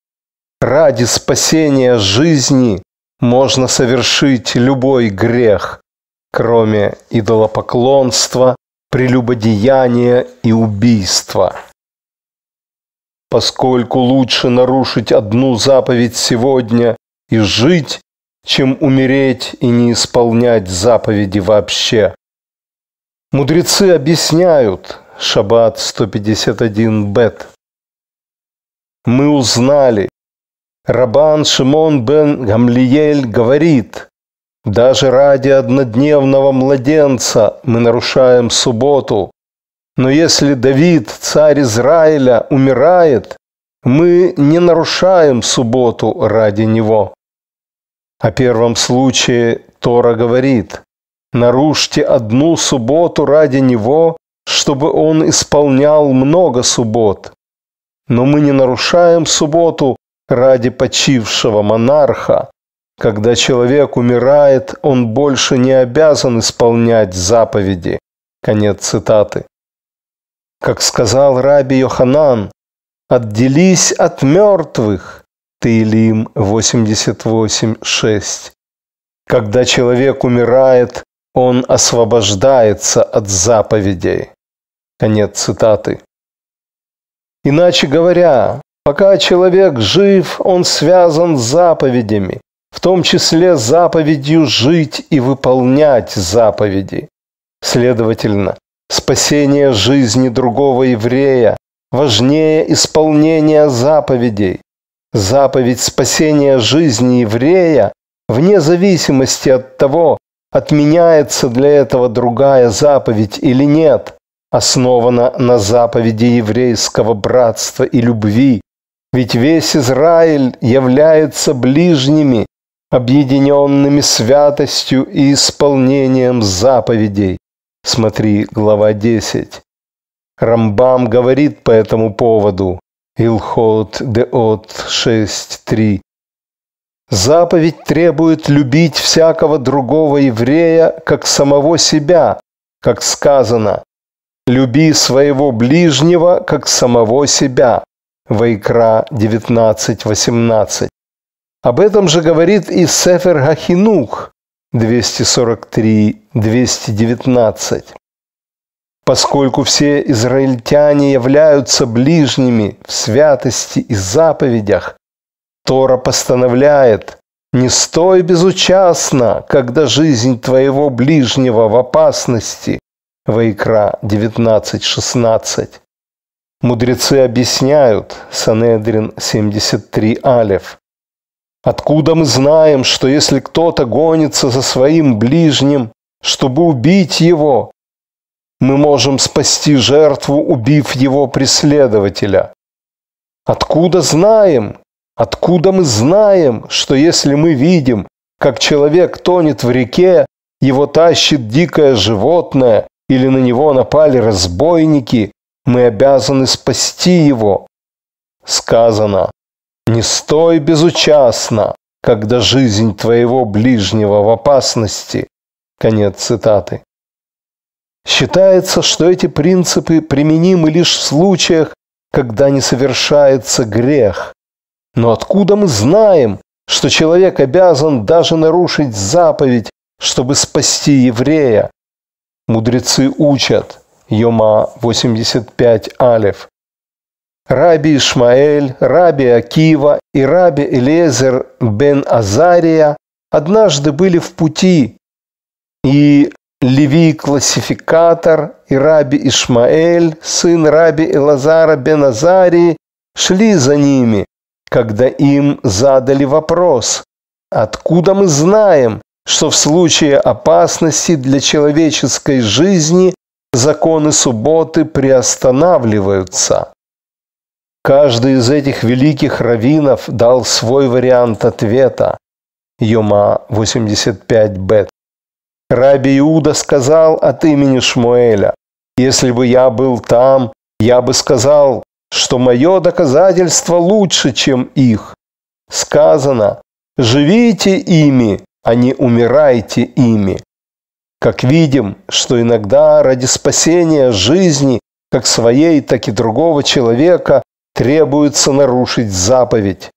S1: ради спасения жизни можно совершить любой грех, кроме идолопоклонства, прелюбодеяния и убийства. Поскольку лучше нарушить одну заповедь сегодня и жить, чем умереть и не исполнять заповеди вообще. Мудрецы объясняют, Шаббат 151 Бет. Мы узнали, Рабан Шимон бен Гамлиель говорит, даже ради однодневного младенца мы нарушаем субботу. Но если Давид, царь Израиля, умирает, мы не нарушаем субботу ради него. О первом случае Тора говорит, «Нарушьте одну субботу ради Него, чтобы Он исполнял много суббот». Но мы не нарушаем субботу ради почившего монарха. Когда человек умирает, он больше не обязан исполнять заповеди. Конец цитаты. Как сказал раби Йоханан, «Отделись от мертвых, Таилим 88.6. Когда человек умирает, он освобождается от заповедей. Конец цитаты. Иначе говоря, пока человек жив, он связан с заповедями, в том числе заповедью жить и выполнять заповеди. Следовательно, спасение жизни другого еврея важнее исполнения заповедей, Заповедь спасения жизни еврея, вне зависимости от того, отменяется для этого другая заповедь или нет, основана на заповеди еврейского братства и любви. Ведь весь Израиль является ближними, объединенными святостью и исполнением заповедей. Смотри, глава 10. Рамбам говорит по этому поводу. Илхот Деот 6.3. Заповедь требует любить всякого другого еврея, как самого себя, как сказано, «Люби своего ближнего, как самого себя» Вайкра 19.18. Об этом же говорит и Сефер Гахинух 243.219 поскольку все израильтяне являются ближними в святости и заповедях, Тора постановляет, не стой безучастно, когда жизнь твоего ближнего в опасности. Вайкра 19.16. Мудрецы объясняют, Санедрин 73 Алев. Откуда мы знаем, что если кто-то гонится за своим ближним, чтобы убить его, мы можем спасти жертву, убив его преследователя. Откуда знаем? Откуда мы знаем, что если мы видим, как человек тонет в реке, его тащит дикое животное или на него напали разбойники, мы обязаны спасти его? Сказано, не стой безучастно, когда жизнь твоего ближнего в опасности. Конец цитаты. Считается, что эти принципы применимы лишь в случаях, когда не совершается грех. Но откуда мы знаем, что человек обязан даже нарушить заповедь, чтобы спасти еврея? Мудрецы учат. Йома 85 Алиф. Раби Ишмаэль, раби Акива и раби Элезер бен Азария однажды были в пути, и Леви классификатор и раби Ишмаэль, сын раби Элазара бен Азарии, шли за ними, когда им задали вопрос, откуда мы знаем, что в случае опасности для человеческой жизни законы субботы приостанавливаются. Каждый из этих великих раввинов дал свой вариант ответа. Йома 85 бет. Раби Иуда сказал от имени Шмуэля, «Если бы я был там, я бы сказал, что мое доказательство лучше, чем их. Сказано, живите ими, а не умирайте ими. Как видим, что иногда ради спасения жизни как своей, так и другого человека требуется нарушить заповедь.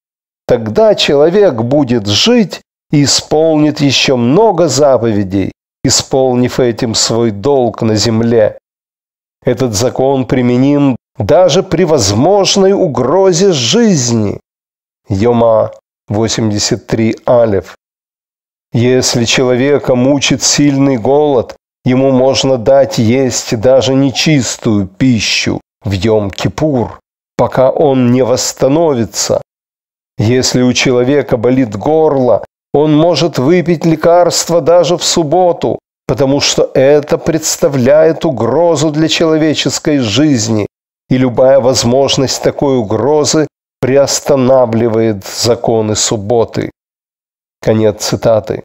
S1: Тогда человек будет жить и исполнит еще много заповедей, исполнив этим свой долг на земле. Этот закон применим даже при возможной угрозе жизни. Йома 83 Алев. Если человека мучит сильный голод, ему можно дать есть даже нечистую пищу в Йом-Кипур, пока он не восстановится. Если у человека болит горло, он может выпить лекарство даже в субботу, потому что это представляет угрозу для человеческой жизни, и любая возможность такой угрозы приостанавливает законы субботы. Конец цитаты.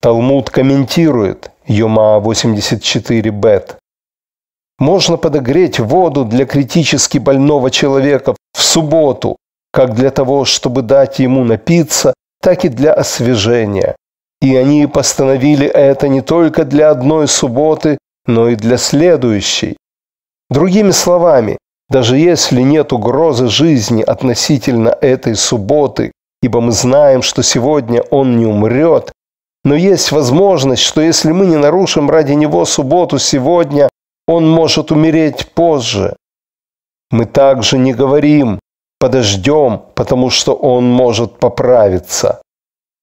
S1: Талмуд комментирует Йома 84 Бет. Можно подогреть воду для критически больного человека в субботу, как для того, чтобы дать ему напиться так и для освежения. И они постановили это не только для одной субботы, но и для следующей. Другими словами, даже если нет угрозы жизни относительно этой субботы, ибо мы знаем, что сегодня он не умрет, но есть возможность, что если мы не нарушим ради него субботу сегодня, он может умереть позже. Мы также не говорим, подождем, потому что он может поправиться.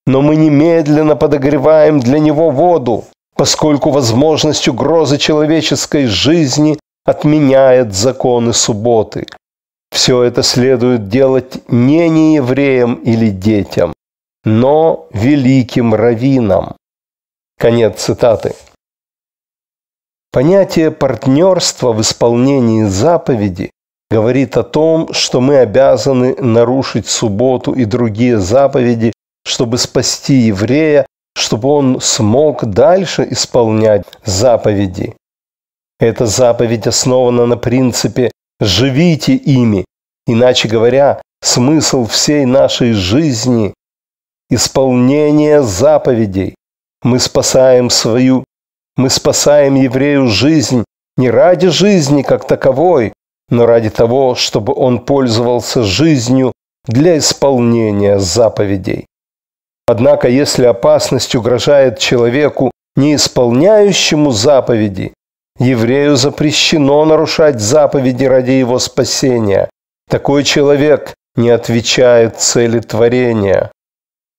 S1: Но мы немедленно подогреваем для него воду, поскольку возможность угрозы человеческой жизни отменяет законы субботы. Все это следует делать не неевреям или детям, но великим раввинам. Конец цитаты. Понятие партнерства в исполнении заповеди говорит о том, что мы обязаны нарушить субботу и другие заповеди, чтобы спасти еврея, чтобы он смог дальше исполнять заповеди. Эта заповедь основана на принципе «живите ими», иначе говоря, смысл всей нашей жизни – исполнение заповедей. Мы спасаем свою, мы спасаем еврею жизнь не ради жизни как таковой, но ради того, чтобы он пользовался жизнью для исполнения заповедей. Однако, если опасность угрожает человеку, не исполняющему заповеди, еврею запрещено нарушать заповеди ради его спасения. Такой человек не отвечает цели творения.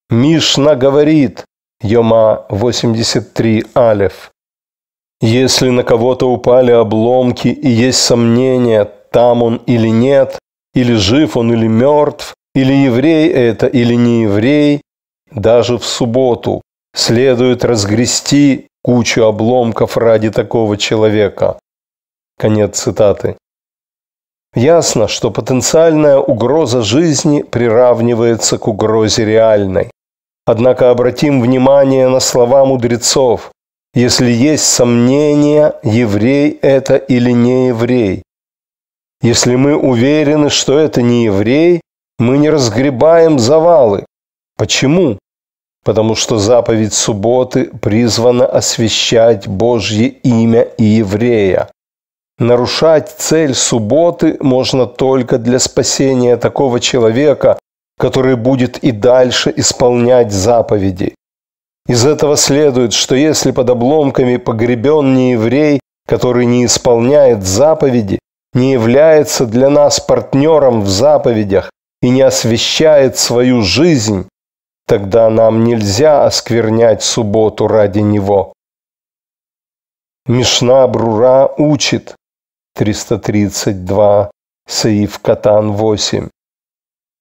S1: Мишна говорит, Йома 83 Алев, «Если на кого-то упали обломки и есть сомнения, там он или нет, или жив он или мертв, или еврей это, или не еврей, даже в субботу следует разгрести кучу обломков ради такого человека. Конец цитаты. Ясно, что потенциальная угроза жизни приравнивается к угрозе реальной. Однако обратим внимание на слова мудрецов. Если есть сомнения, еврей это или не еврей, если мы уверены, что это не еврей, мы не разгребаем завалы. Почему? Потому что заповедь субботы призвана освящать Божье имя и еврея. Нарушать цель субботы можно только для спасения такого человека, который будет и дальше исполнять заповеди. Из этого следует, что если под обломками погребен не еврей, который не исполняет заповеди, не является для нас партнером в заповедях и не освещает свою жизнь, тогда нам нельзя осквернять субботу ради него. Мишна Брура учит 332 Саиф Катан 8.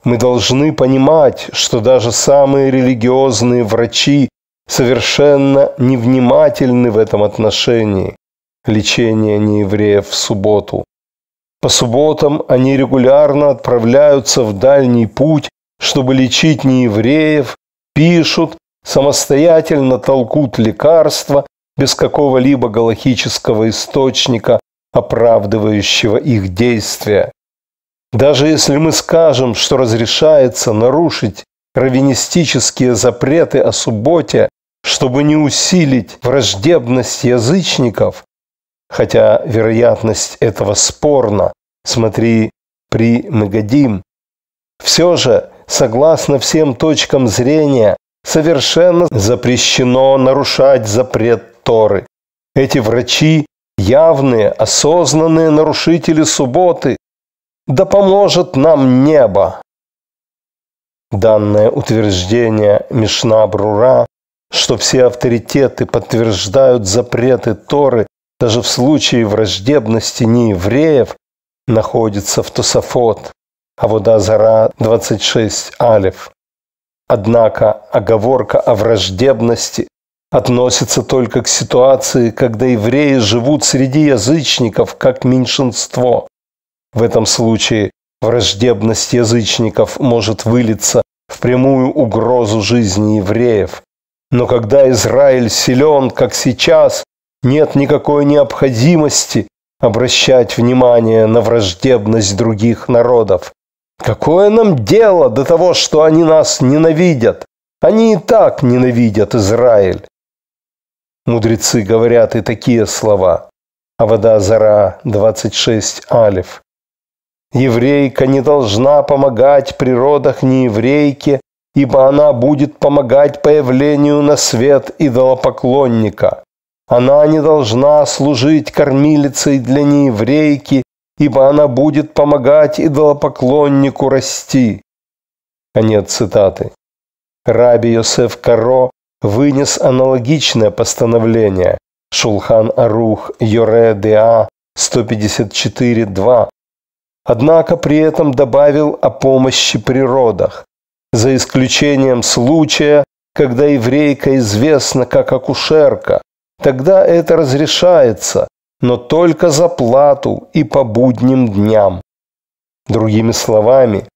S1: Мы должны понимать, что даже самые религиозные врачи совершенно невнимательны в этом отношении. Лечение неевреев в субботу. По субботам они регулярно отправляются в дальний путь, чтобы лечить неевреев, пишут, самостоятельно толкут лекарства без какого-либо галахического источника, оправдывающего их действия. Даже если мы скажем, что разрешается нарушить раввинистические запреты о субботе, чтобы не усилить враждебность язычников, хотя вероятность этого спорна. Смотри при Магадим. Все же, согласно всем точкам зрения, совершенно запрещено нарушать запрет Торы. Эти врачи – явные, осознанные нарушители субботы. Да поможет нам небо! Данное утверждение Мишна Брура, что все авторитеты подтверждают запреты Торы даже в случае враждебности неевреев находится в Тософот, а вода Зара 26 алев. Однако оговорка о враждебности относится только к ситуации, когда евреи живут среди язычников как меньшинство. В этом случае враждебность язычников может вылиться в прямую угрозу жизни евреев. Но когда Израиль силен, как сейчас, нет никакой необходимости обращать внимание на враждебность других народов. Какое нам дело до того, что они нас ненавидят? Они и так ненавидят Израиль. Мудрецы говорят и такие слова. Авода Зара 26 Алиф. Еврейка не должна помогать при родах нееврейке, ибо она будет помогать появлению на свет идолопоклонника. Она не должна служить кормилицей для нееврейки, ибо она будет помогать идолопоклоннику расти. Конец цитаты. Раби Йосеф Каро вынес аналогичное постановление Шулхан Арух Йоре Деа 154.2, однако при этом добавил о помощи при родах, за исключением случая, когда еврейка известна как акушерка, тогда это разрешается, но только за плату и по будним дням. Другими словами,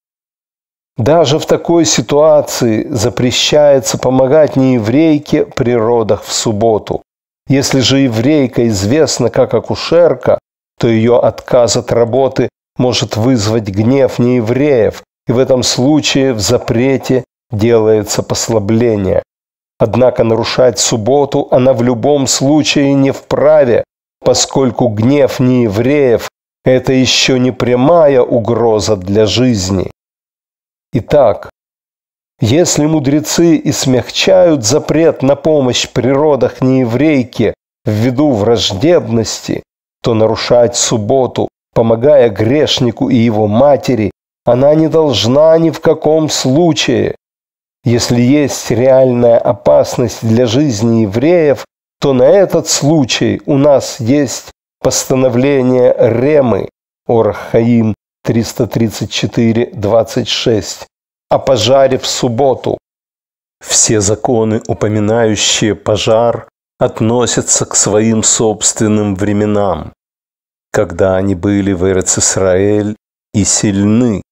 S1: даже в такой ситуации запрещается помогать нееврейке при родах в субботу. Если же еврейка известна как акушерка, то ее отказ от работы может вызвать гнев неевреев, и в этом случае в запрете делается послабление. Однако нарушать субботу она в любом случае не вправе, поскольку гнев неевреев – это еще не прямая угроза для жизни. Итак, если мудрецы и смягчают запрет на помощь природах нееврейке ввиду враждебности, то нарушать субботу, помогая грешнику и его матери, она не должна ни в каком случае, если есть реальная опасность для жизни евреев, то на этот случай у нас есть постановление Ремы, Орхаим 334-26, о пожаре в субботу. Все законы, упоминающие пожар, относятся к своим собственным временам, когда они были в Эрцисраэль и сильны,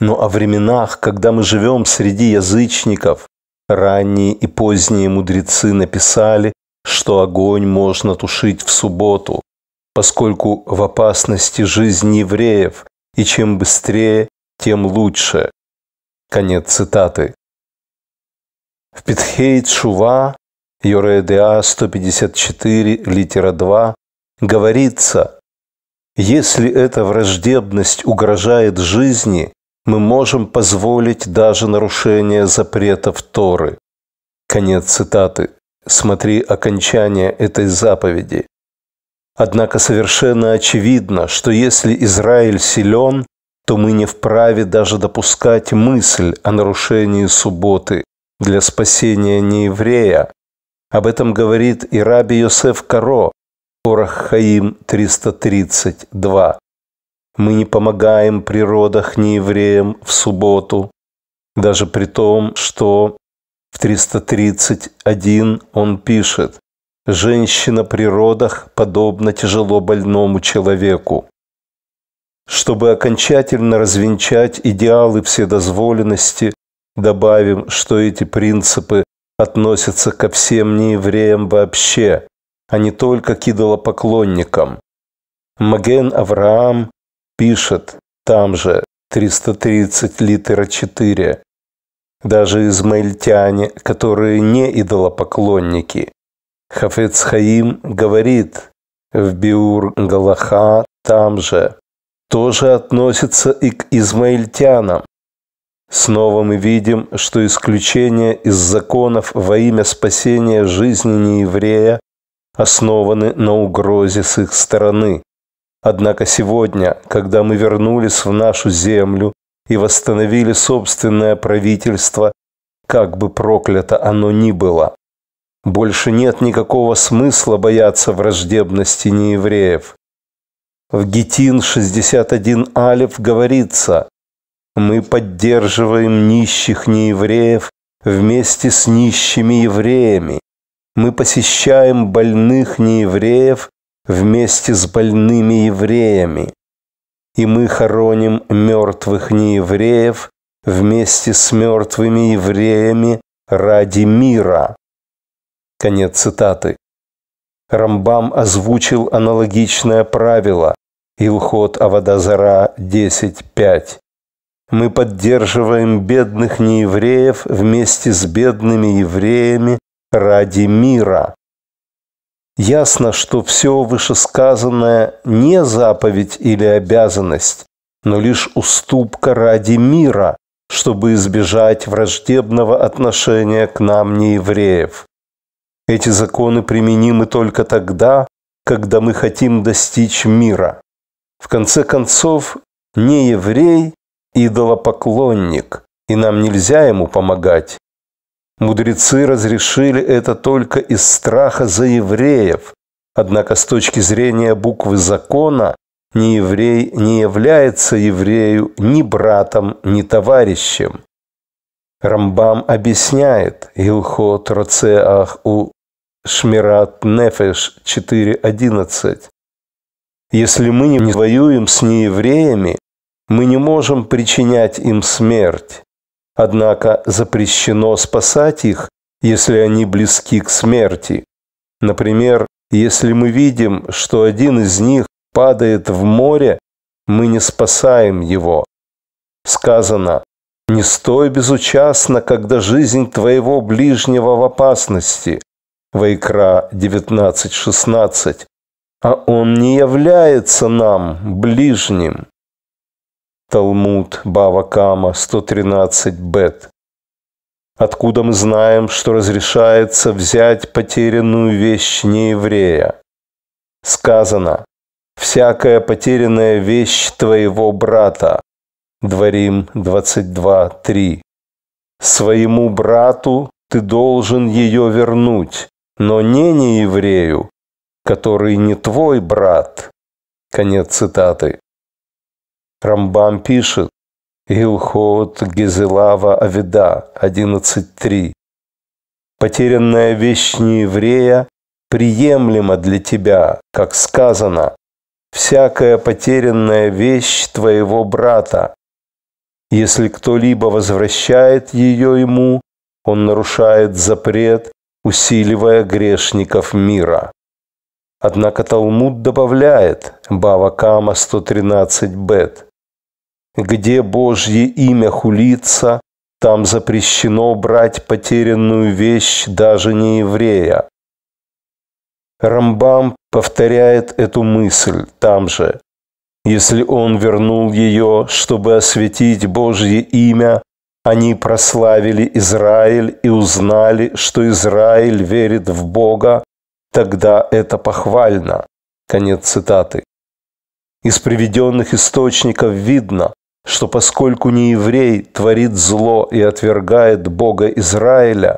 S1: но о временах, когда мы живем среди язычников, ранние и поздние мудрецы написали, что огонь можно тушить в субботу, поскольку в опасности жизнь евреев, и чем быстрее, тем лучше. Конец цитаты. В Петхей Чува, Йореда 154, литера 2, говорится, если эта враждебность угрожает жизни, мы можем позволить даже нарушение запретов Торы. Конец цитаты. Смотри окончание этой заповеди. Однако совершенно очевидно, что если Израиль силен, то мы не вправе даже допускать мысль о нарушении субботы для спасения нееврея. Об этом говорит и раби Йосеф Каро, Орах Хаим 332. Мы не помогаем при родах ни в субботу, даже при том, что в 331 он пишет, «Женщина при родах подобна тяжело больному человеку». Чтобы окончательно развенчать идеалы вседозволенности, добавим, что эти принципы относятся ко всем неевреям вообще, а не только к идолопоклонникам. Маген Авраам пишет там же 330 литра 4. Даже измаильтяне, которые не идолопоклонники. Хафец Хаим говорит в Биур Галаха там же, тоже относится и к измаильтянам. Снова мы видим, что исключения из законов во имя спасения жизни нееврея основаны на угрозе с их стороны. Однако сегодня, когда мы вернулись в нашу землю и восстановили собственное правительство, как бы проклято оно ни было, больше нет никакого смысла бояться враждебности неевреев. В Гетин 61 Алев говорится, мы поддерживаем нищих неевреев вместе с нищими евреями. Мы посещаем больных неевреев вместе с больными евреями, и мы хороним мертвых неевреев вместе с мертвыми евреями ради мира. Конец цитаты. Рамбам озвучил аналогичное правило Илхот Авадазара 10.5. Мы поддерживаем бедных неевреев вместе с бедными евреями ради мира. Ясно, что все вышесказанное не заповедь или обязанность, но лишь уступка ради мира, чтобы избежать враждебного отношения к нам неевреев. Эти законы применимы только тогда, когда мы хотим достичь мира. В конце концов, не еврей – идолопоклонник, и нам нельзя ему помогать. Мудрецы разрешили это только из страха за евреев. Однако с точки зрения буквы закона, ни еврей не является еврею ни братом, ни товарищем. Рамбам объясняет (Гилхот Роцеах у Шмират Нефеш 4.11. Если мы не воюем с неевреями, мы не можем причинять им смерть. Однако запрещено спасать их, если они близки к смерти. Например, если мы видим, что один из них падает в море, мы не спасаем его. Сказано, не стой безучастно, когда жизнь твоего ближнего в опасности. Вайкра 19.16. А он не является нам ближним. Талмуд Бава Кама 113 Бет. Откуда мы знаем, что разрешается взять потерянную вещь не еврея? Сказано, всякая потерянная вещь твоего брата. Дворим 22.3. Своему брату ты должен ее вернуть, но не нееврею, который не твой брат. Конец цитаты. Рамбам пишет, Гилхот Гезелава Аведа 11.3. Потерянная вещь еврея приемлема для тебя, как сказано, всякая потерянная вещь твоего брата. Если кто-либо возвращает ее ему, он нарушает запрет, усиливая грешников мира. Однако Талмуд добавляет, Бава Кама 113 бет – где Божье имя хулится, там запрещено брать потерянную вещь даже не еврея. Рамбам повторяет эту мысль там же. Если он вернул ее, чтобы осветить Божье имя, они прославили Израиль и узнали, что Израиль верит в Бога, тогда это похвально. Конец цитаты. Из приведенных источников видно, что поскольку не еврей творит зло и отвергает Бога Израиля,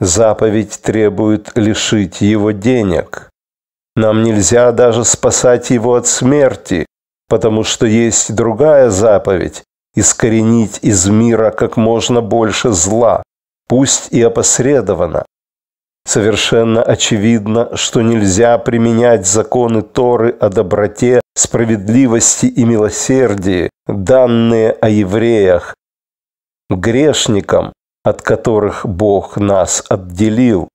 S1: заповедь требует лишить его денег. Нам нельзя даже спасать его от смерти, потому что есть другая заповедь – искоренить из мира как можно больше зла, пусть и опосредованно, Совершенно очевидно, что нельзя применять законы Торы о доброте, справедливости и милосердии, данные о евреях, грешникам, от которых Бог нас отделил.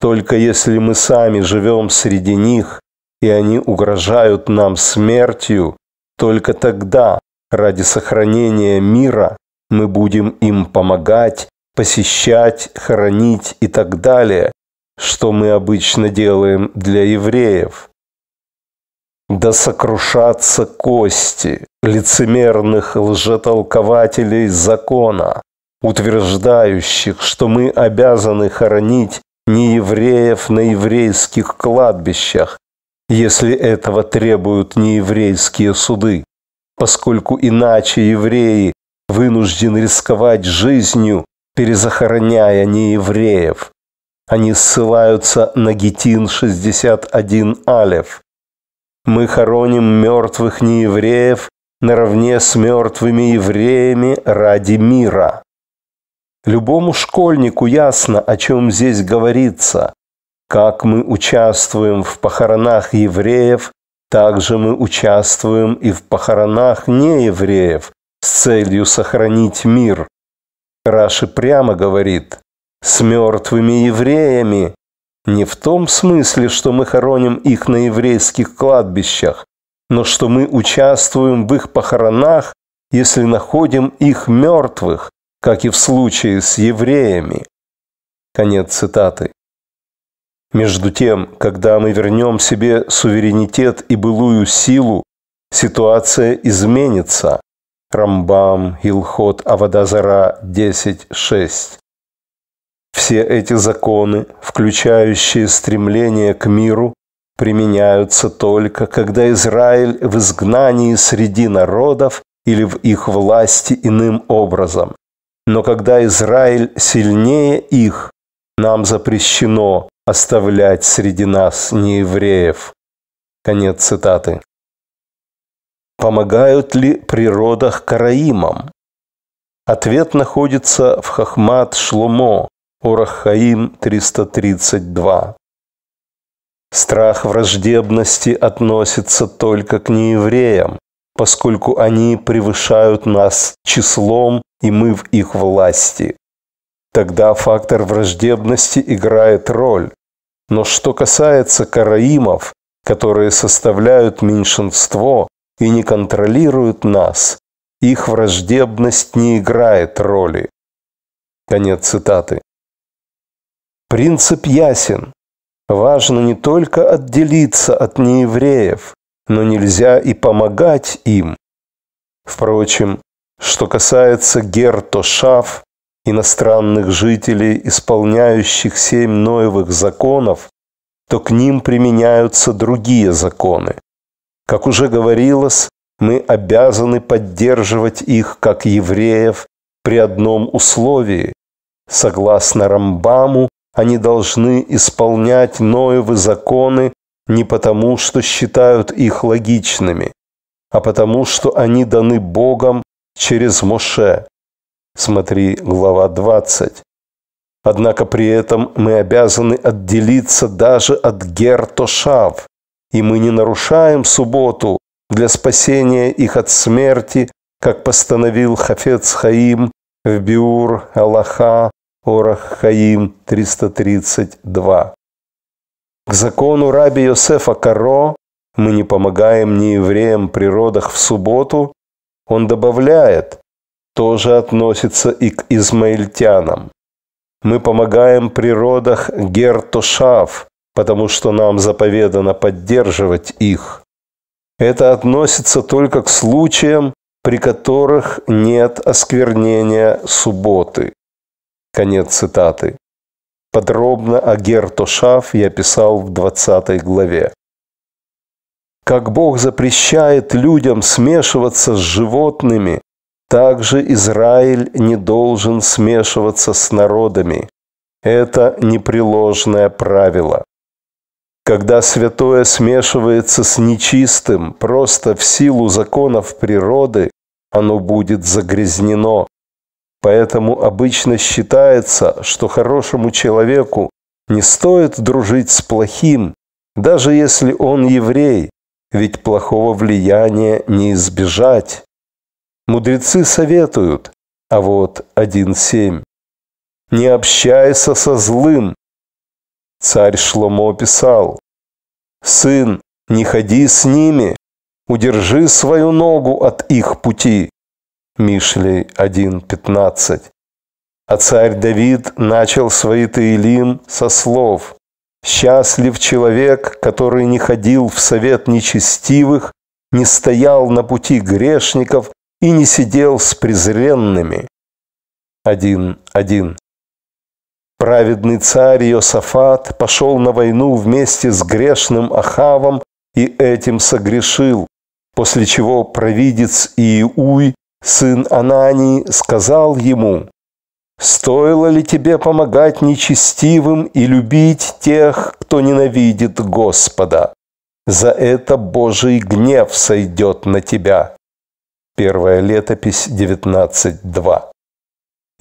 S1: Только если мы сами живем среди них, и они угрожают нам смертью, только тогда, ради сохранения мира, мы будем им помогать посещать, хоронить и так далее, что мы обычно делаем для евреев. Да сокрушатся кости лицемерных лжетолкователей закона, утверждающих, что мы обязаны хоронить не евреев на еврейских кладбищах, если этого требуют нееврейские суды, поскольку иначе евреи вынуждены рисковать жизнью перезахороняя неевреев. Они ссылаются на Гетин 61 Алев. Мы хороним мертвых неевреев наравне с мертвыми евреями ради мира. Любому школьнику ясно, о чем здесь говорится. Как мы участвуем в похоронах евреев, так же мы участвуем и в похоронах неевреев с целью сохранить мир, Раши прямо говорит «с мертвыми евреями». Не в том смысле, что мы хороним их на еврейских кладбищах, но что мы участвуем в их похоронах, если находим их мертвых, как и в случае с евреями. Конец цитаты. Между тем, когда мы вернем себе суверенитет и былую силу, ситуация изменится. Рамбам, Илхот, Авадазара 10.6. Все эти законы, включающие стремление к миру, применяются только, когда Израиль в изгнании среди народов или в их власти иным образом. Но когда Израиль сильнее их, нам запрещено оставлять среди нас неевреев. Конец цитаты. Помогают ли природах родах караимам? Ответ находится в Хахмат Шломо, Орахаим 332. Страх враждебности относится только к неевреям, поскольку они превышают нас числом, и мы в их власти. Тогда фактор враждебности играет роль. Но что касается караимов, которые составляют меньшинство, и не контролируют нас. Их враждебность не играет роли. Конец цитаты. Принцип ясен. Важно не только отделиться от неевреев, но нельзя и помогать им. Впрочем, что касается гертошав, иностранных жителей, исполняющих семь Ноевых законов, то к ним применяются другие законы. Как уже говорилось, мы обязаны поддерживать их, как евреев, при одном условии. Согласно Рамбаму, они должны исполнять Ноевы законы не потому, что считают их логичными, а потому, что они даны Богом через Моше. Смотри, глава 20. Однако при этом мы обязаны отделиться даже от гертошав, и мы не нарушаем субботу для спасения их от смерти, как постановил Хафец Хаим в Биур Аллаха Орах Хаим 332. К закону раби Йосефа Каро мы не помогаем ни евреям при родах в субботу, он добавляет, тоже относится и к измаильтянам. Мы помогаем при родах гертошав, потому что нам заповедано поддерживать их. Это относится только к случаям, при которых нет осквернения субботы. Конец цитаты. Подробно о Гертошав я писал в 20 главе. Как Бог запрещает людям смешиваться с животными, так же Израиль не должен смешиваться с народами. Это непреложное правило когда святое смешивается с нечистым, просто в силу законов природы оно будет загрязнено. Поэтому обычно считается, что хорошему человеку не стоит дружить с плохим, даже если он еврей, ведь плохого влияния не избежать. Мудрецы советуют, а вот 1.7. Не общайся со злым, Царь Шломо писал, «Сын, не ходи с ними, удержи свою ногу от их пути». Мишлей 1.15. А царь Давид начал свои Таилим со слов «Счастлив человек, который не ходил в совет нечестивых, не стоял на пути грешников и не сидел с презренными». 1.1. Праведный царь Иосафат пошел на войну вместе с грешным Ахавом и этим согрешил, после чего провидец Иуй, сын Анании, сказал ему, «Стоило ли тебе помогать нечестивым и любить тех, кто ненавидит Господа? За это Божий гнев сойдет на тебя». Первая летопись 19.2.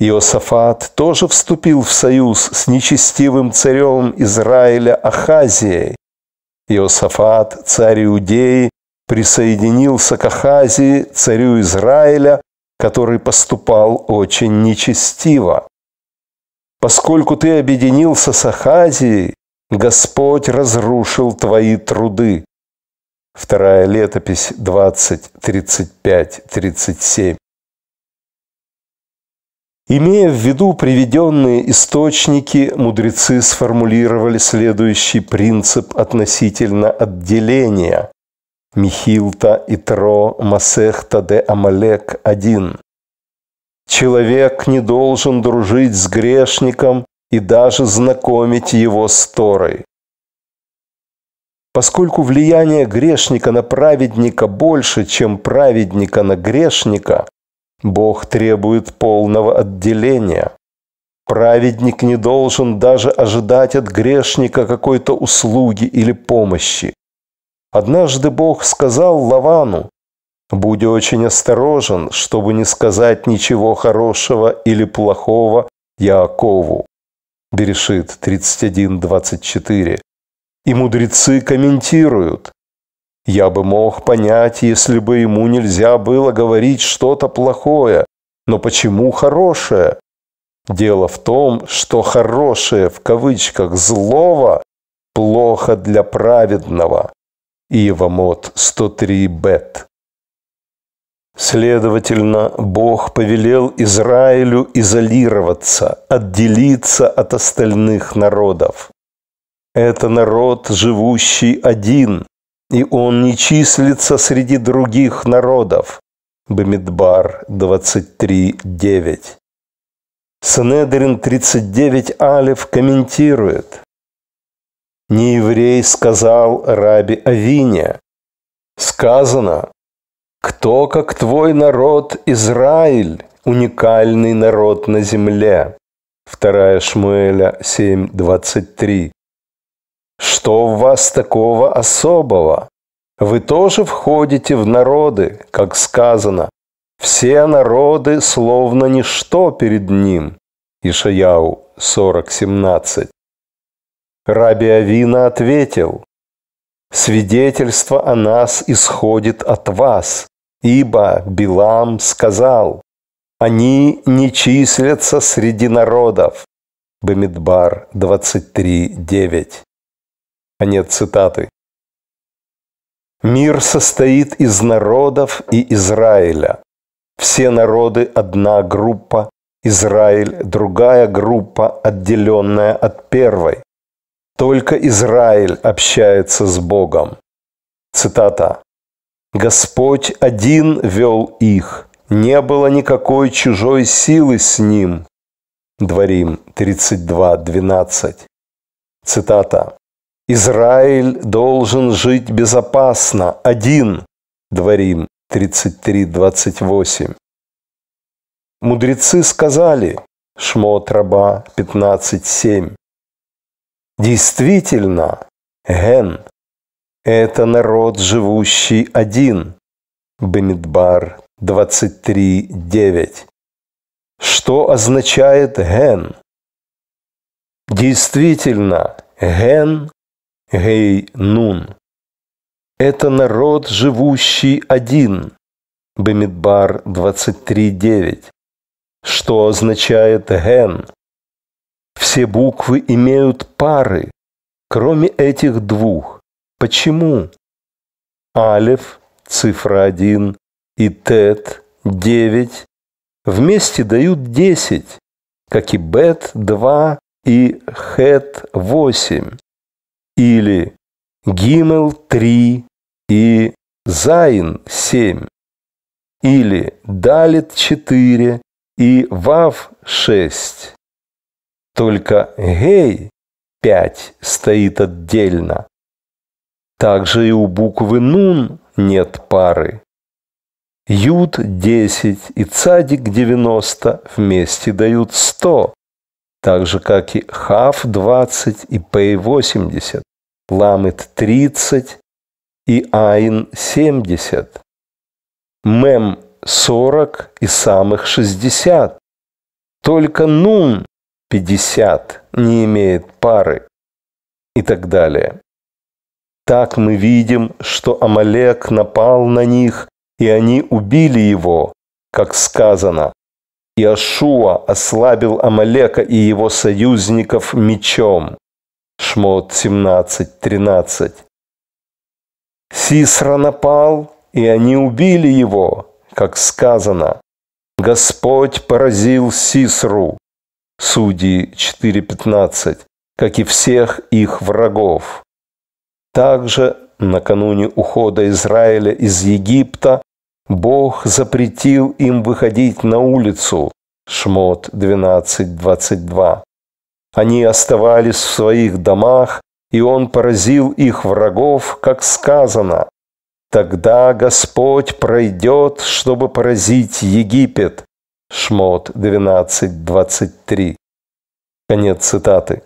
S1: Иосафат тоже вступил в союз с нечестивым царем Израиля Ахазией. Иосафат, царь Иудеи, присоединился к Ахазии, царю Израиля, который поступал очень нечестиво. Поскольку ты объединился с Ахазией, Господь разрушил твои труды. Вторая летопись 20, 35, 37. Имея в виду приведенные источники, мудрецы сформулировали следующий принцип относительно отделения. Михилта и Тро Масехта де Амалек 1. Человек не должен дружить с грешником и даже знакомить его с Торой. Поскольку влияние грешника на праведника больше, чем праведника на грешника – Бог требует полного отделения. Праведник не должен даже ожидать от грешника какой-то услуги или помощи. Однажды Бог сказал Лавану, «Будь очень осторожен, чтобы не сказать ничего хорошего или плохого Яакову». Берешит 31.24. И мудрецы комментируют, я бы мог понять, если бы ему нельзя было говорить что-то плохое. Но почему хорошее? Дело в том, что «хорошее» в кавычках «злого» плохо для праведного. Ивамот 103 бет. Следовательно, Бог повелел Израилю изолироваться, отделиться от остальных народов. Это народ, живущий один, и он не числится среди других народов. Бамидбар 23.9. Снедрин 39 Алев комментирует. Нееврей сказал раби Авине. Сказано, кто, как твой народ, Израиль, уникальный народ на земле. 2 Шмуэля 7.23. Что в вас такого особого? Вы тоже входите в народы, как сказано. Все народы словно ничто перед ним. Ишаяу 40.17 Раби Авина ответил, «Свидетельство о нас исходит от вас, ибо Билам сказал, они не числятся среди народов». Бамидбар 23.9 а Конец цитаты. Мир состоит из народов и Израиля. Все народы – одна группа, Израиль – другая группа, отделенная от первой. Только Израиль общается с Богом. Цитата. «Господь один вел их, не было никакой чужой силы с ним». Дворим 32.12. Цитата. Израиль должен жить безопасно, один. Дворим 33.28. Мудрецы сказали, Шмот раба 15.7. Действительно, Ген – это народ, живущий один. Бемидбар 23.9. Что означает Ген? Действительно, Ген Гей Нун. Это народ, живущий один. Бемидбар 23.9. Что означает Ген? Все буквы имеют пары, кроме этих двух. Почему? Алев, цифра 1, и Тет, 9, вместе дают 10, как и Бет, 2, и Хет, 8 или Гимел 3 и Зайн 7 или Далит 4 и Вав 6. Только Гей 5 стоит отдельно. Также и у буквы Нун нет пары. Ют 10 и Цадик 90 вместе дают 100, так же как и Хав 20 и Пей 80. Ламет 30 и Айн 70. Мем 40 и самых 60. Только Нун 50 не имеет пары и так далее. Так мы видим, что Амалек напал на них, и они убили его, как сказано. Иошуа ослабил Амалека и его союзников мечом. Шмот 17.13. Сисра напал, и они убили его, как сказано. Господь поразил Сисру. Судьи 4.15, как и всех их врагов. Также накануне ухода Израиля из Египта Бог запретил им выходить на улицу. Шмот 12.22. Они оставались в своих домах, и он поразил их врагов, как сказано. Тогда Господь пройдет, чтобы поразить Египет. Шмот 12.23. Конец цитаты.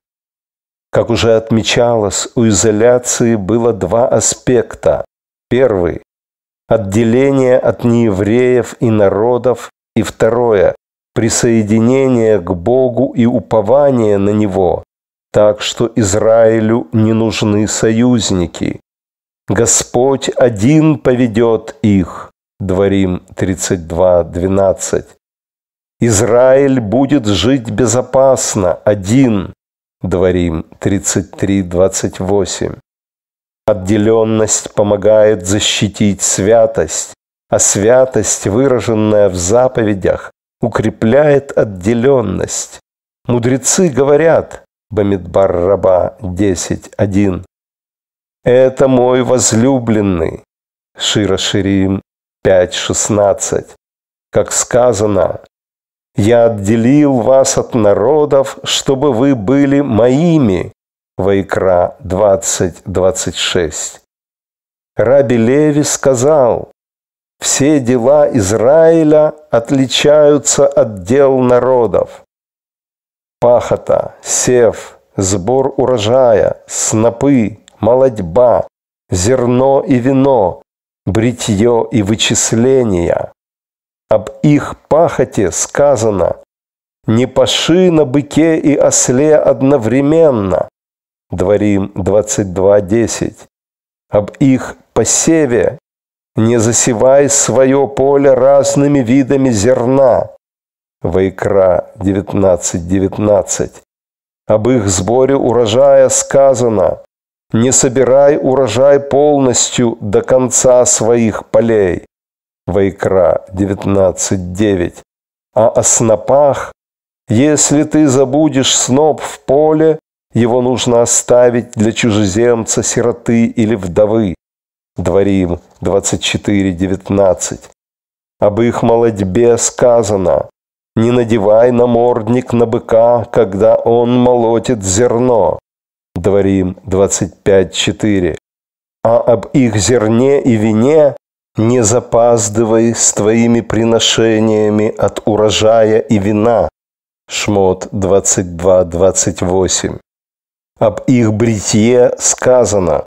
S1: Как уже отмечалось, у изоляции было два аспекта. Первый – отделение от неевреев и народов, и второе присоединение к Богу и упование на Него, так что Израилю не нужны союзники. Господь один поведет их. Дворим 32.12. Израиль будет жить безопасно, один. Дворим 33.28. Отделенность помогает защитить святость, а святость, выраженная в заповедях, укрепляет отделенность. Мудрецы говорят, Бамидбар Раба 10.1, «Это мой возлюбленный», Шира Ширим 5.16, как сказано, «Я отделил вас от народов, чтобы вы были моими», Вайкра 20.26. Раби Леви сказал, все дела Израиля отличаются от дел народов. Пахота, сев, сбор урожая, снопы, молодьба, зерно и вино, бритье и вычисления. Об их пахоте сказано «Не паши на быке и осле одновременно» Дворим 22.10. Об их посеве не засевай свое поле разными видами зерна. Вайкра 19.19. Об их сборе урожая сказано «Не собирай урожай полностью до конца своих полей». Вайкра 19.9. А о снопах «Если ты забудешь сноп в поле, его нужно оставить для чужеземца, сироты или вдовы». Дворим 24.19. Об их молодьбе сказано «Не надевай намордник на быка, когда он молотит зерно». Дворим 25.4. А об их зерне и вине «Не запаздывай с твоими приношениями от урожая и вина». Шмот 22.28. Об их бритье сказано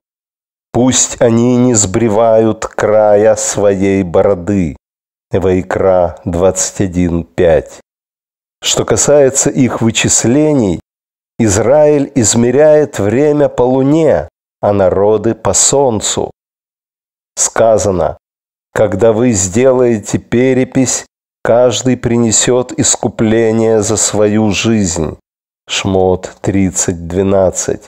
S1: Пусть они не сбривают края своей бороды. Вайкра 21.5. Что касается их вычислений, Израиль измеряет время по луне, а народы по солнцу. Сказано, когда вы сделаете перепись, каждый принесет искупление за свою жизнь. Шмот 30.12.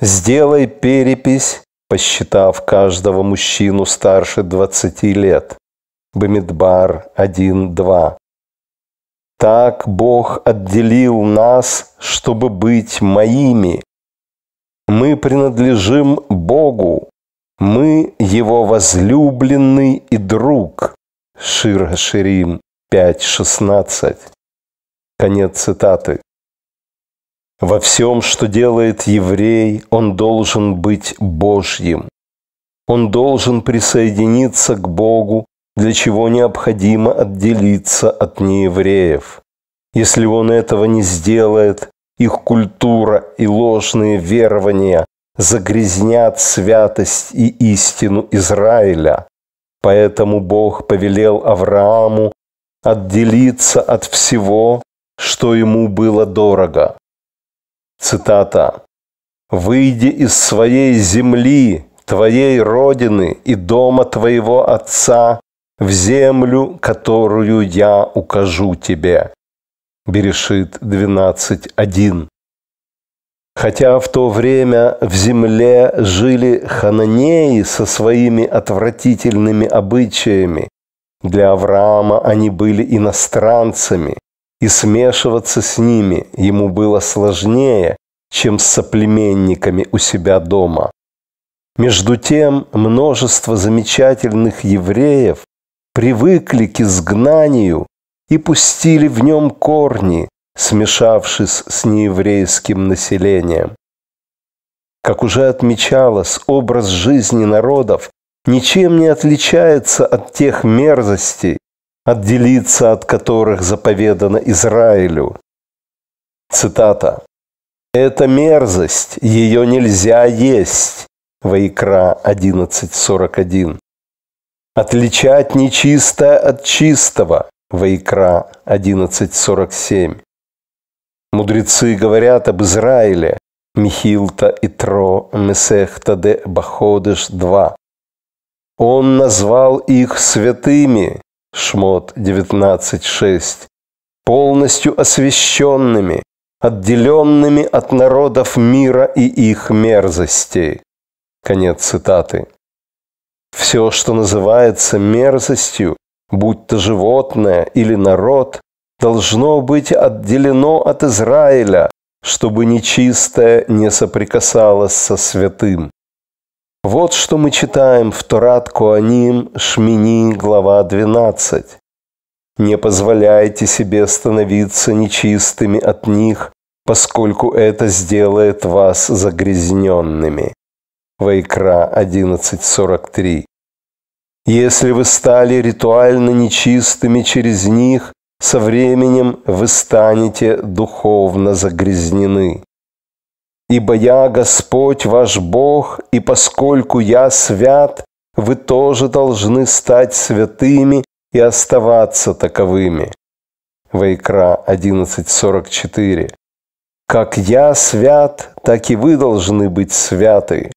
S1: Сделай перепись, посчитав каждого мужчину старше 20 лет. Бамидбар 1.2. Так Бог отделил нас, чтобы быть моими. Мы принадлежим Богу. Мы Его возлюбленный и друг. Шир Ширим 5.16. Конец цитаты. Во всем, что делает еврей, он должен быть Божьим. Он должен присоединиться к Богу, для чего необходимо отделиться от неевреев. Если он этого не сделает, их культура и ложные верования загрязнят святость и истину Израиля. Поэтому Бог повелел Аврааму отделиться от всего, что ему было дорого. Цитата. «Выйди из своей земли, твоей родины и дома твоего отца в землю, которую я укажу тебе». Берешит 12.1. Хотя в то время в земле жили хананеи со своими отвратительными обычаями, для Авраама они были иностранцами, и смешиваться с ними ему было сложнее, чем с соплеменниками у себя дома. Между тем, множество замечательных евреев привыкли к изгнанию и пустили в нем корни, смешавшись с нееврейским населением. Как уже отмечалось, образ жизни народов ничем не отличается от тех мерзостей, отделиться от которых заповедано Израилю. Цитата. «Это мерзость, ее нельзя есть». Вайкра 11.41. «Отличать нечистое от чистого». Вайкра 11.47. Мудрецы говорят об Израиле. Михилта и Тро Месехта де Баходыш 2. Он назвал их святыми, Шмот 19.6, полностью освященными, отделенными от народов мира и их мерзостей. Конец цитаты. Все, что называется мерзостью, будь то животное или народ, должно быть отделено от Израиля, чтобы нечистое не соприкасалось со святым. Вот что мы читаем в Торат Куаним, Шмини, глава 12. «Не позволяйте себе становиться нечистыми от них, поскольку это сделает вас загрязненными». Вайкра 11.43. «Если вы стали ритуально нечистыми через них, со временем вы станете духовно загрязнены. Ибо я Господь ваш Бог, и поскольку я свят, вы тоже должны стать святыми и оставаться таковыми. Вайкра 11.44 «Как я свят, так и вы должны быть святы.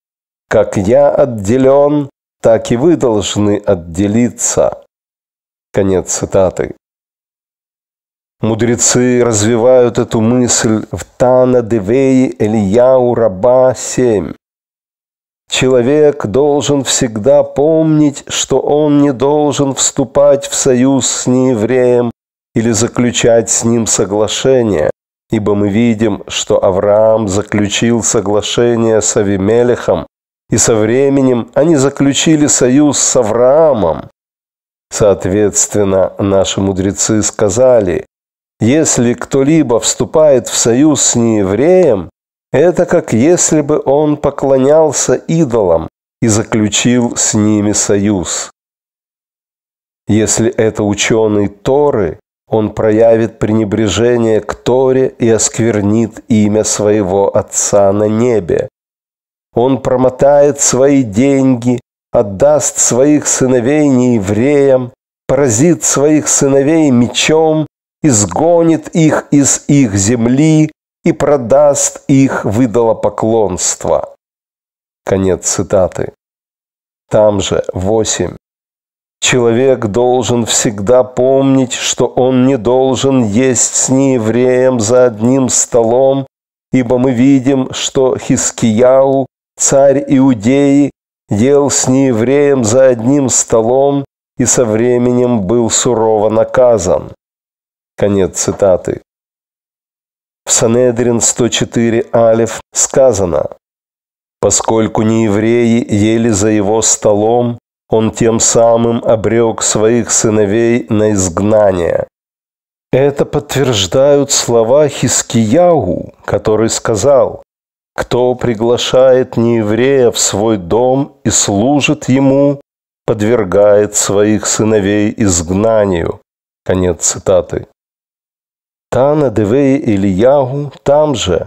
S1: Как я отделен, так и вы должны отделиться». Конец цитаты. Мудрецы развивают эту мысль в Тана Девей Элияу Раба 7. Человек должен всегда помнить, что он не должен вступать в союз с неевреем или заключать с ним соглашение, ибо мы видим, что Авраам заключил соглашение с Авимелехом, и со временем они заключили союз с Авраамом. Соответственно, наши мудрецы сказали, если кто-либо вступает в союз с неевреем, это как если бы он поклонялся идолам и заключил с ними союз. Если это ученый Торы, он проявит пренебрежение к Торе и осквернит имя своего Отца на небе. Он промотает свои деньги, отдаст своих сыновей неевреям, поразит своих сыновей мечом изгонит их из их земли и продаст их выдало поклонство. Конец цитаты. Там же 8. Человек должен всегда помнить, что он не должен есть с неевреем за одним столом, ибо мы видим, что Хискияу, царь Иудеи, ел с неевреем за одним столом и со временем был сурово наказан. Конец цитаты. В Санедрин 104 Алиф сказано, «Поскольку не евреи ели за его столом, он тем самым обрек своих сыновей на изгнание». Это подтверждают слова Хискияу, который сказал, «Кто приглашает нееврея в свой дом и служит ему, подвергает своих сыновей изгнанию». Конец цитаты. Та надивеє Ильягу там же.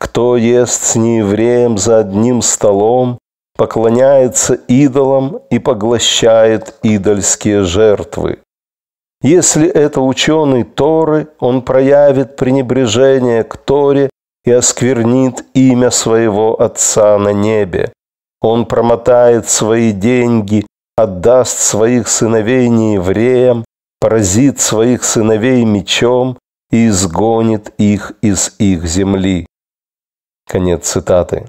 S1: Кто ест с неевреем за одним столом, поклоняется идолам и поглощает идольские жертвы. Если это ученый Торы, он проявит пренебрежение к Торе и осквернит имя своего Отца на небе. Он промотает свои деньги, отдаст своих сыновей неевреям, поразит своих сыновей мечом, и изгонит их из их земли». Конец цитаты.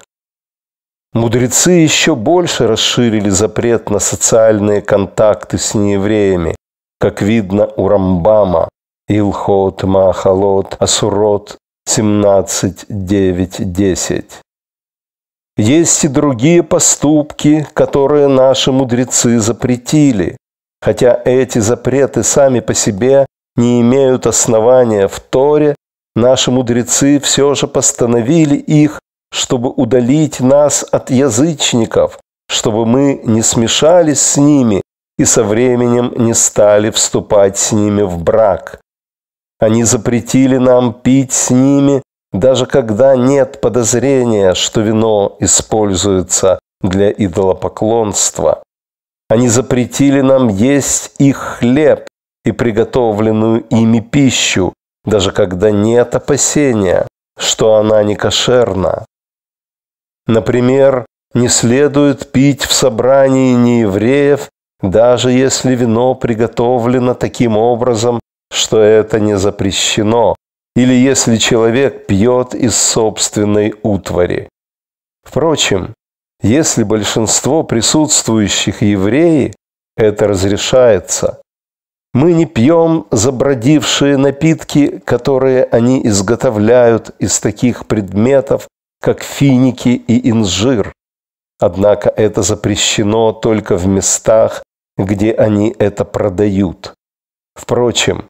S1: Мудрецы еще больше расширили запрет на социальные контакты с неевреями, как видно у Рамбама, Илхот, Махалот, Асурот 17, 9, 10. Есть и другие поступки, которые наши мудрецы запретили, хотя эти запреты сами по себе не имеют основания в Торе, наши мудрецы все же постановили их, чтобы удалить нас от язычников, чтобы мы не смешались с ними и со временем не стали вступать с ними в брак. Они запретили нам пить с ними, даже когда нет подозрения, что вино используется для идолопоклонства. Они запретили нам есть их хлеб, и приготовленную ими пищу, даже когда нет опасения, что она не кошерна. Например, не следует пить в собрании неевреев, даже если вино приготовлено таким образом, что это не запрещено, или если человек пьет из собственной утвари. Впрочем, если большинство присутствующих евреи, это разрешается. Мы не пьем забродившие напитки, которые они изготовляют из таких предметов, как финики и инжир. Однако это запрещено только в местах, где они это продают. Впрочем,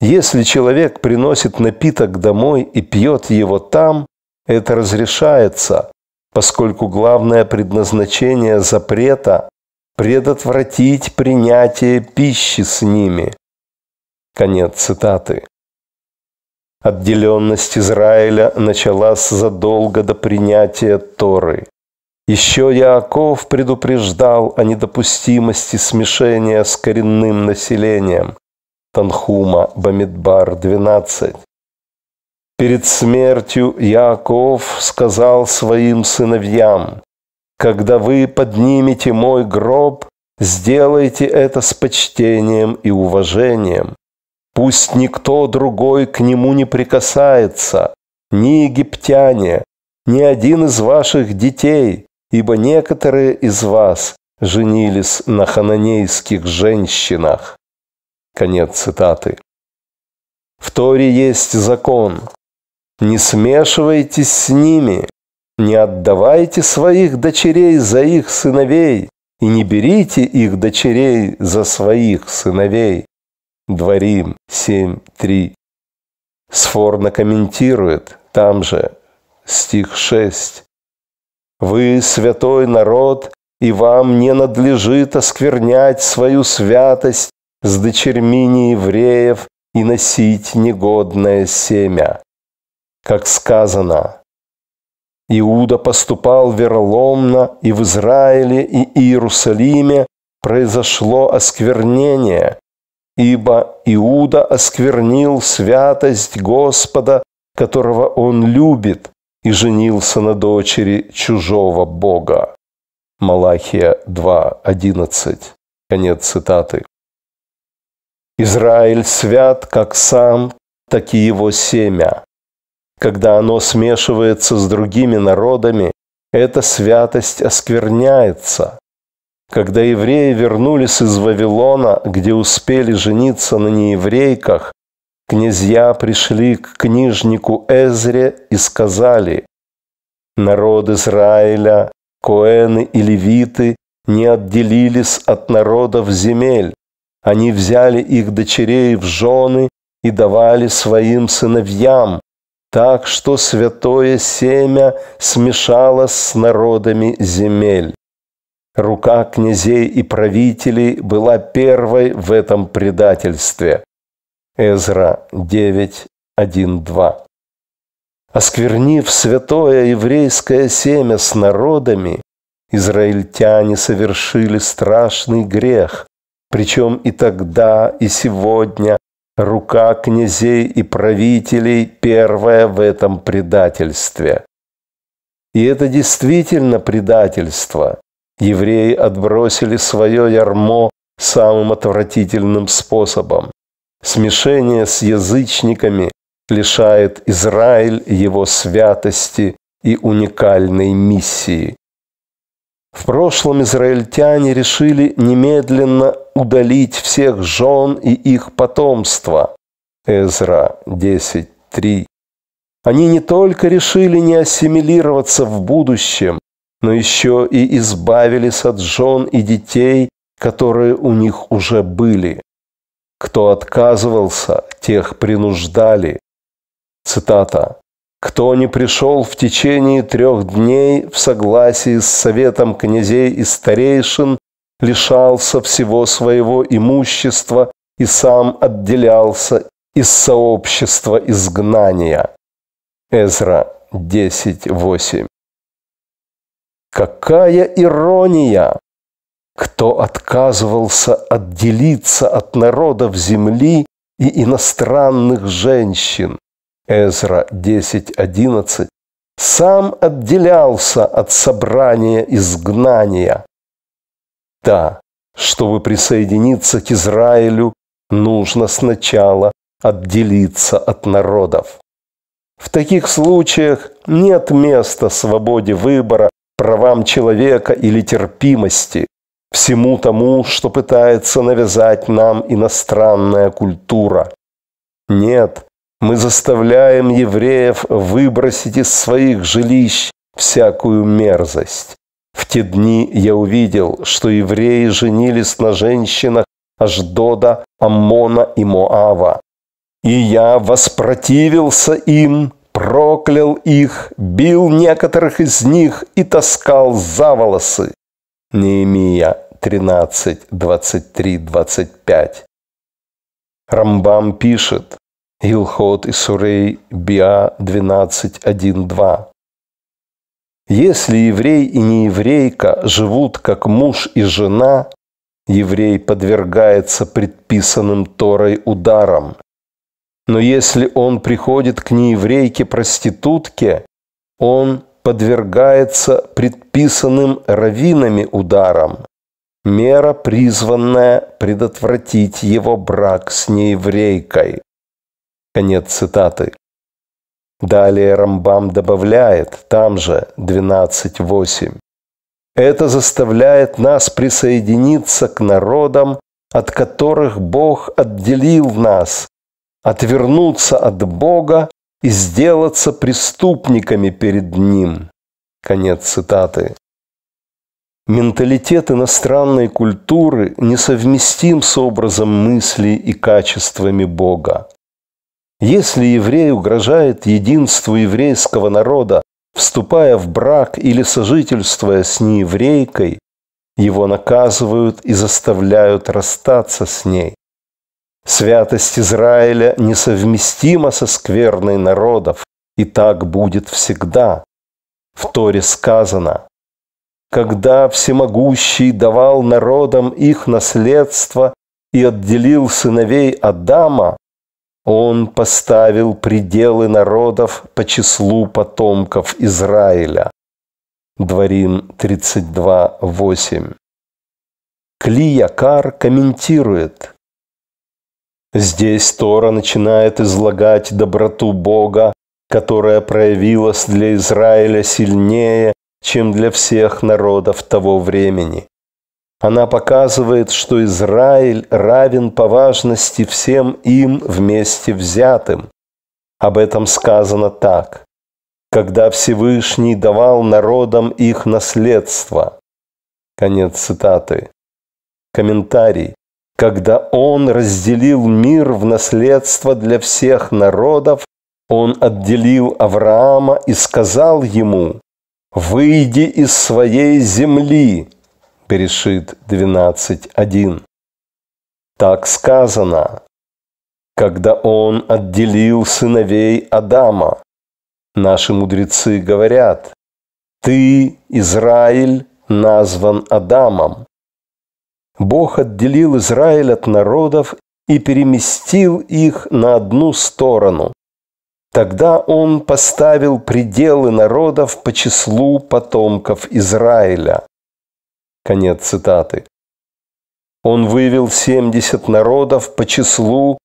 S1: если человек приносит напиток домой и пьет его там, это разрешается, поскольку главное предназначение запрета предотвратить принятие пищи с ними. Конец цитаты. Отделенность Израиля началась задолго до принятия Торы. Еще Яаков предупреждал о недопустимости смешения с коренным населением. Танхума, Бамидбар 12. Перед смертью Яаков сказал своим сыновьям, когда вы поднимете мой гроб, сделайте это с почтением и уважением. Пусть никто другой к нему не прикасается, ни египтяне, ни один из ваших детей, ибо некоторые из вас женились на хананейских женщинах. Конец цитаты. В Торе есть закон. Не смешивайтесь с ними, не отдавайте своих дочерей за их сыновей, и не берите их дочерей за своих сыновей. Дворим 7.3. Сфорно комментирует, там же, стих 6. «Вы святой народ, и вам не надлежит осквернять свою святость с дочерьми неевреев и носить негодное семя». Как сказано, Иуда поступал вероломно, и в Израиле, и Иерусалиме произошло осквернение, ибо Иуда осквернил святость Господа, которого он любит, и женился на дочери чужого Бога. Малахия 2.11. Конец цитаты. Израиль свят, как сам, так и его семя. Когда оно смешивается с другими народами, эта святость оскверняется. Когда евреи вернулись из Вавилона, где успели жениться на нееврейках, князья пришли к книжнику Эзре и сказали, «Народ Израиля, коэны и левиты не отделились от народов земель. Они взяли их дочерей в жены и давали своим сыновьям, так что святое семя смешалось с народами земель. Рука князей и правителей была первой в этом предательстве. Эзра 9.1.2 Осквернив святое еврейское семя с народами, израильтяне совершили страшный грех, причем и тогда, и сегодня рука князей и правителей первая в этом предательстве. И это действительно предательство. Евреи отбросили свое ярмо самым отвратительным способом. Смешение с язычниками лишает Израиль его святости и уникальной миссии. В прошлом израильтяне решили немедленно удалить всех жен и их потомство. Эзра 10.3. Они не только решили не ассимилироваться в будущем, но еще и избавились от жен и детей, которые у них уже были. Кто отказывался, тех принуждали. Цитата. Кто не пришел в течение трех дней в согласии с советом князей и старейшин, лишался всего своего имущества и сам отделялся из сообщества изгнания. Эзра 10.8 Какая ирония! Кто отказывался отделиться от народов земли и иностранных женщин? Эзра 10.11, сам отделялся от собрания изгнания. Да, чтобы присоединиться к Израилю, нужно сначала отделиться от народов. В таких случаях нет места свободе выбора, правам человека или терпимости, всему тому, что пытается навязать нам иностранная культура. Нет, мы заставляем евреев выбросить из своих жилищ всякую мерзость. В те дни я увидел, что евреи женились на женщинах Аждода, Амона и Моава. И я воспротивился им, проклял их, бил некоторых из них и таскал за волосы. Неемия 13, 23, 25. Рамбам пишет, Илхот и Сурей Биа 12.1.2. Если еврей и нееврейка живут как муж и жена, еврей подвергается предписанным Торой ударам. Но если он приходит к нееврейке-проститутке, он подвергается предписанным раввинами ударам. Мера, призванная предотвратить его брак с нееврейкой. Конец цитаты. Далее Рамбам добавляет, там же 12.8. Это заставляет нас присоединиться к народам, от которых Бог отделил нас, отвернуться от Бога и сделаться преступниками перед Ним. Конец цитаты. Менталитет иностранной культуры несовместим с образом мысли и качествами Бога. Если еврей угрожает единству еврейского народа, вступая в брак или сожительствуя с нееврейкой, его наказывают и заставляют расстаться с ней. Святость Израиля несовместима со скверной народов, и так будет всегда. В Торе сказано, «Когда Всемогущий давал народам их наследство и отделил сыновей Адама, он поставил пределы народов по числу потомков Израиля. Дворин 32.8. Клиякар комментирует. Здесь Тора начинает излагать доброту Бога, которая проявилась для Израиля сильнее, чем для всех народов того времени. Она показывает, что Израиль равен по важности всем им вместе взятым. Об этом сказано так. «Когда Всевышний давал народам их наследство». Конец цитаты. Комментарий. «Когда Он разделил мир в наследство для всех народов, Он отделил Авраама и сказал ему, «Выйди из своей земли, Перешит 12.1. Так сказано, когда он отделил сыновей Адама. Наши мудрецы говорят, ты, Израиль, назван Адамом. Бог отделил Израиль от народов и переместил их на одну сторону. Тогда он поставил пределы народов по числу потомков Израиля. Конец цитаты. Он вывел 70 народов по числу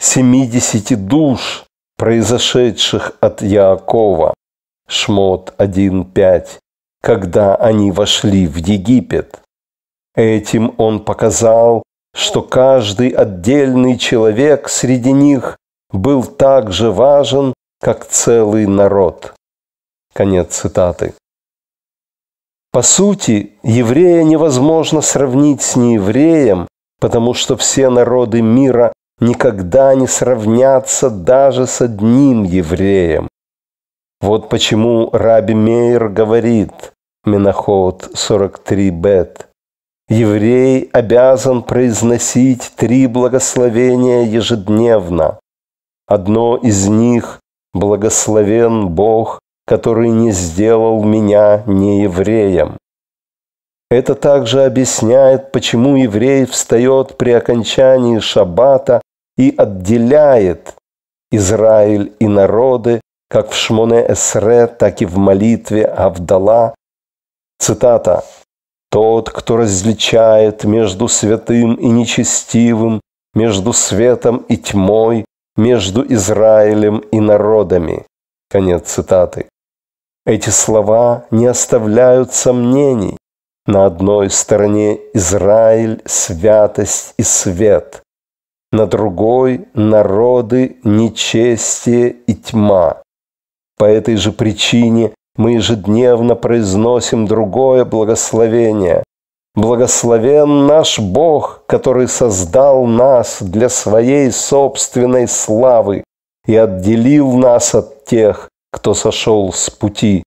S1: 70 душ, произошедших от Яакова. Шмот 1.5. Когда они вошли в Египет. Этим он показал, что каждый отдельный человек среди них был так же важен, как целый народ. Конец цитаты. По сути, еврея невозможно сравнить с неевреем, потому что все народы мира никогда не сравнятся даже с одним евреем. Вот почему Раби Мейер говорит, Миноход 43 бет, еврей обязан произносить три благословения ежедневно. Одно из них – благословен Бог, который не сделал меня не евреем. Это также объясняет, почему еврей встает при окончании шаббата и отделяет Израиль и народы, как в Шмоне Эсре, так и в молитве Авдала. Цитата. «Тот, кто различает между святым и нечестивым, между светом и тьмой, между Израилем и народами». Конец цитаты. Эти слова не оставляют сомнений. На одной стороне Израиль, святость и свет. На другой – народы, нечестие и тьма. По этой же причине мы ежедневно произносим другое благословение. Благословен наш Бог, который создал нас для своей собственной славы и отделил нас от тех, кто сошел с пути».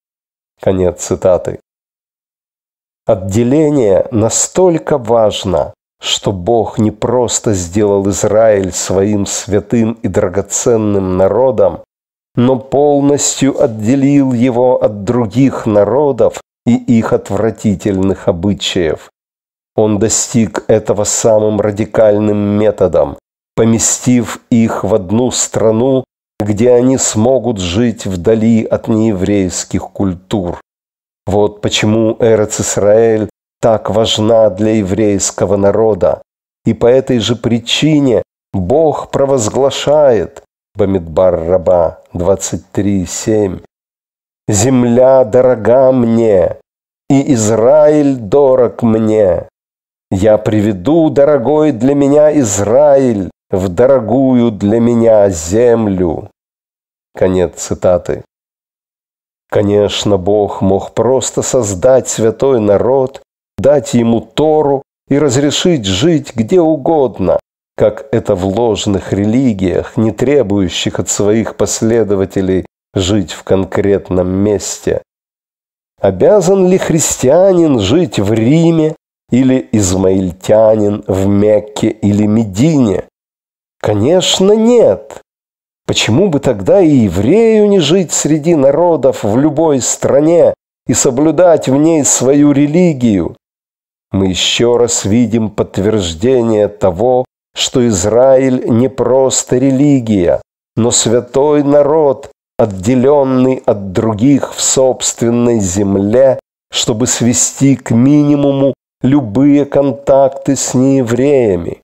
S1: Конец цитаты. Отделение настолько важно, что Бог не просто сделал Израиль своим святым и драгоценным народом, но полностью отделил его от других народов и их отвратительных обычаев. Он достиг этого самым радикальным методом, поместив их в одну страну где они смогут жить вдали от нееврейских культур. Вот почему Эрец Исраэль так важна для еврейского народа. И по этой же причине Бог провозглашает Бамидбар Раба 23.7 «Земля дорога мне, и Израиль дорог мне. Я приведу дорогой для меня Израиль в дорогую для меня землю». Конец цитаты. Конечно, Бог мог просто создать святой народ, дать ему Тору и разрешить жить где угодно, как это в ложных религиях, не требующих от своих последователей жить в конкретном месте. Обязан ли христианин жить в Риме или измаильтянин в Мекке или Медине? Конечно, нет. Почему бы тогда и еврею не жить среди народов в любой стране и соблюдать в ней свою религию? Мы еще раз видим подтверждение того, что Израиль не просто религия, но святой народ, отделенный от других в собственной земле, чтобы свести к минимуму любые контакты с неевреями.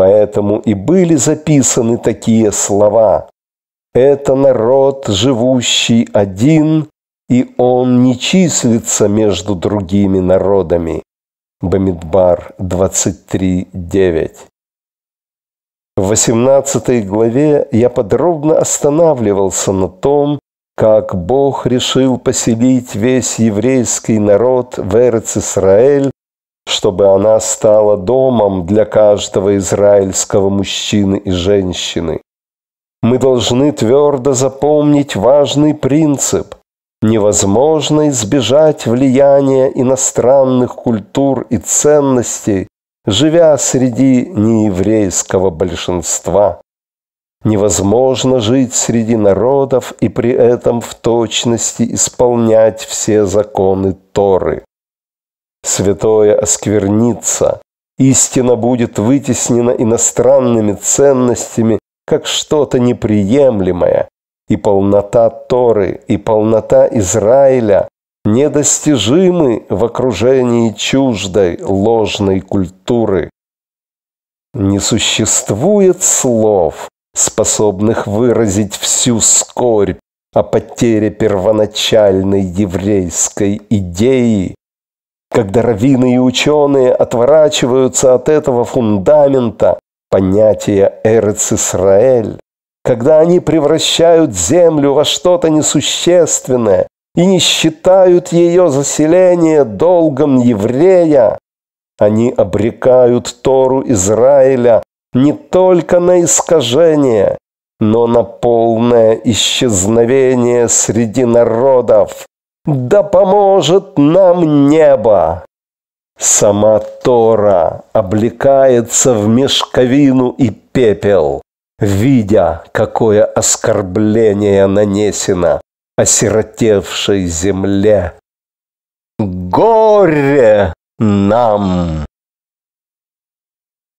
S1: Поэтому и были записаны такие слова. «Это народ, живущий один, и он не числится между другими народами». Бамидбар 23.9. В 18 главе я подробно останавливался на том, как Бог решил поселить весь еврейский народ в Эрец-Исраэль чтобы она стала домом для каждого израильского мужчины и женщины. Мы должны твердо запомнить важный принцип. Невозможно избежать влияния иностранных культур и ценностей, живя среди нееврейского большинства. Невозможно жить среди народов и при этом в точности исполнять все законы Торы святое осквернится. Истина будет вытеснена иностранными ценностями, как что-то неприемлемое. И полнота Торы, и полнота Израиля недостижимы в окружении чуждой ложной культуры. Не существует слов, способных выразить всю скорбь о потере первоначальной еврейской идеи, когда раввины и ученые отворачиваются от этого фундамента понятия «Эрец Исраэль», когда они превращают землю во что-то несущественное и не считают ее заселение долгом еврея, они обрекают Тору Израиля не только на искажение, но на полное исчезновение среди народов, да поможет нам небо! Сама Тора облекается в мешковину и пепел, видя, какое оскорбление нанесено осиротевшей земле. Горе нам!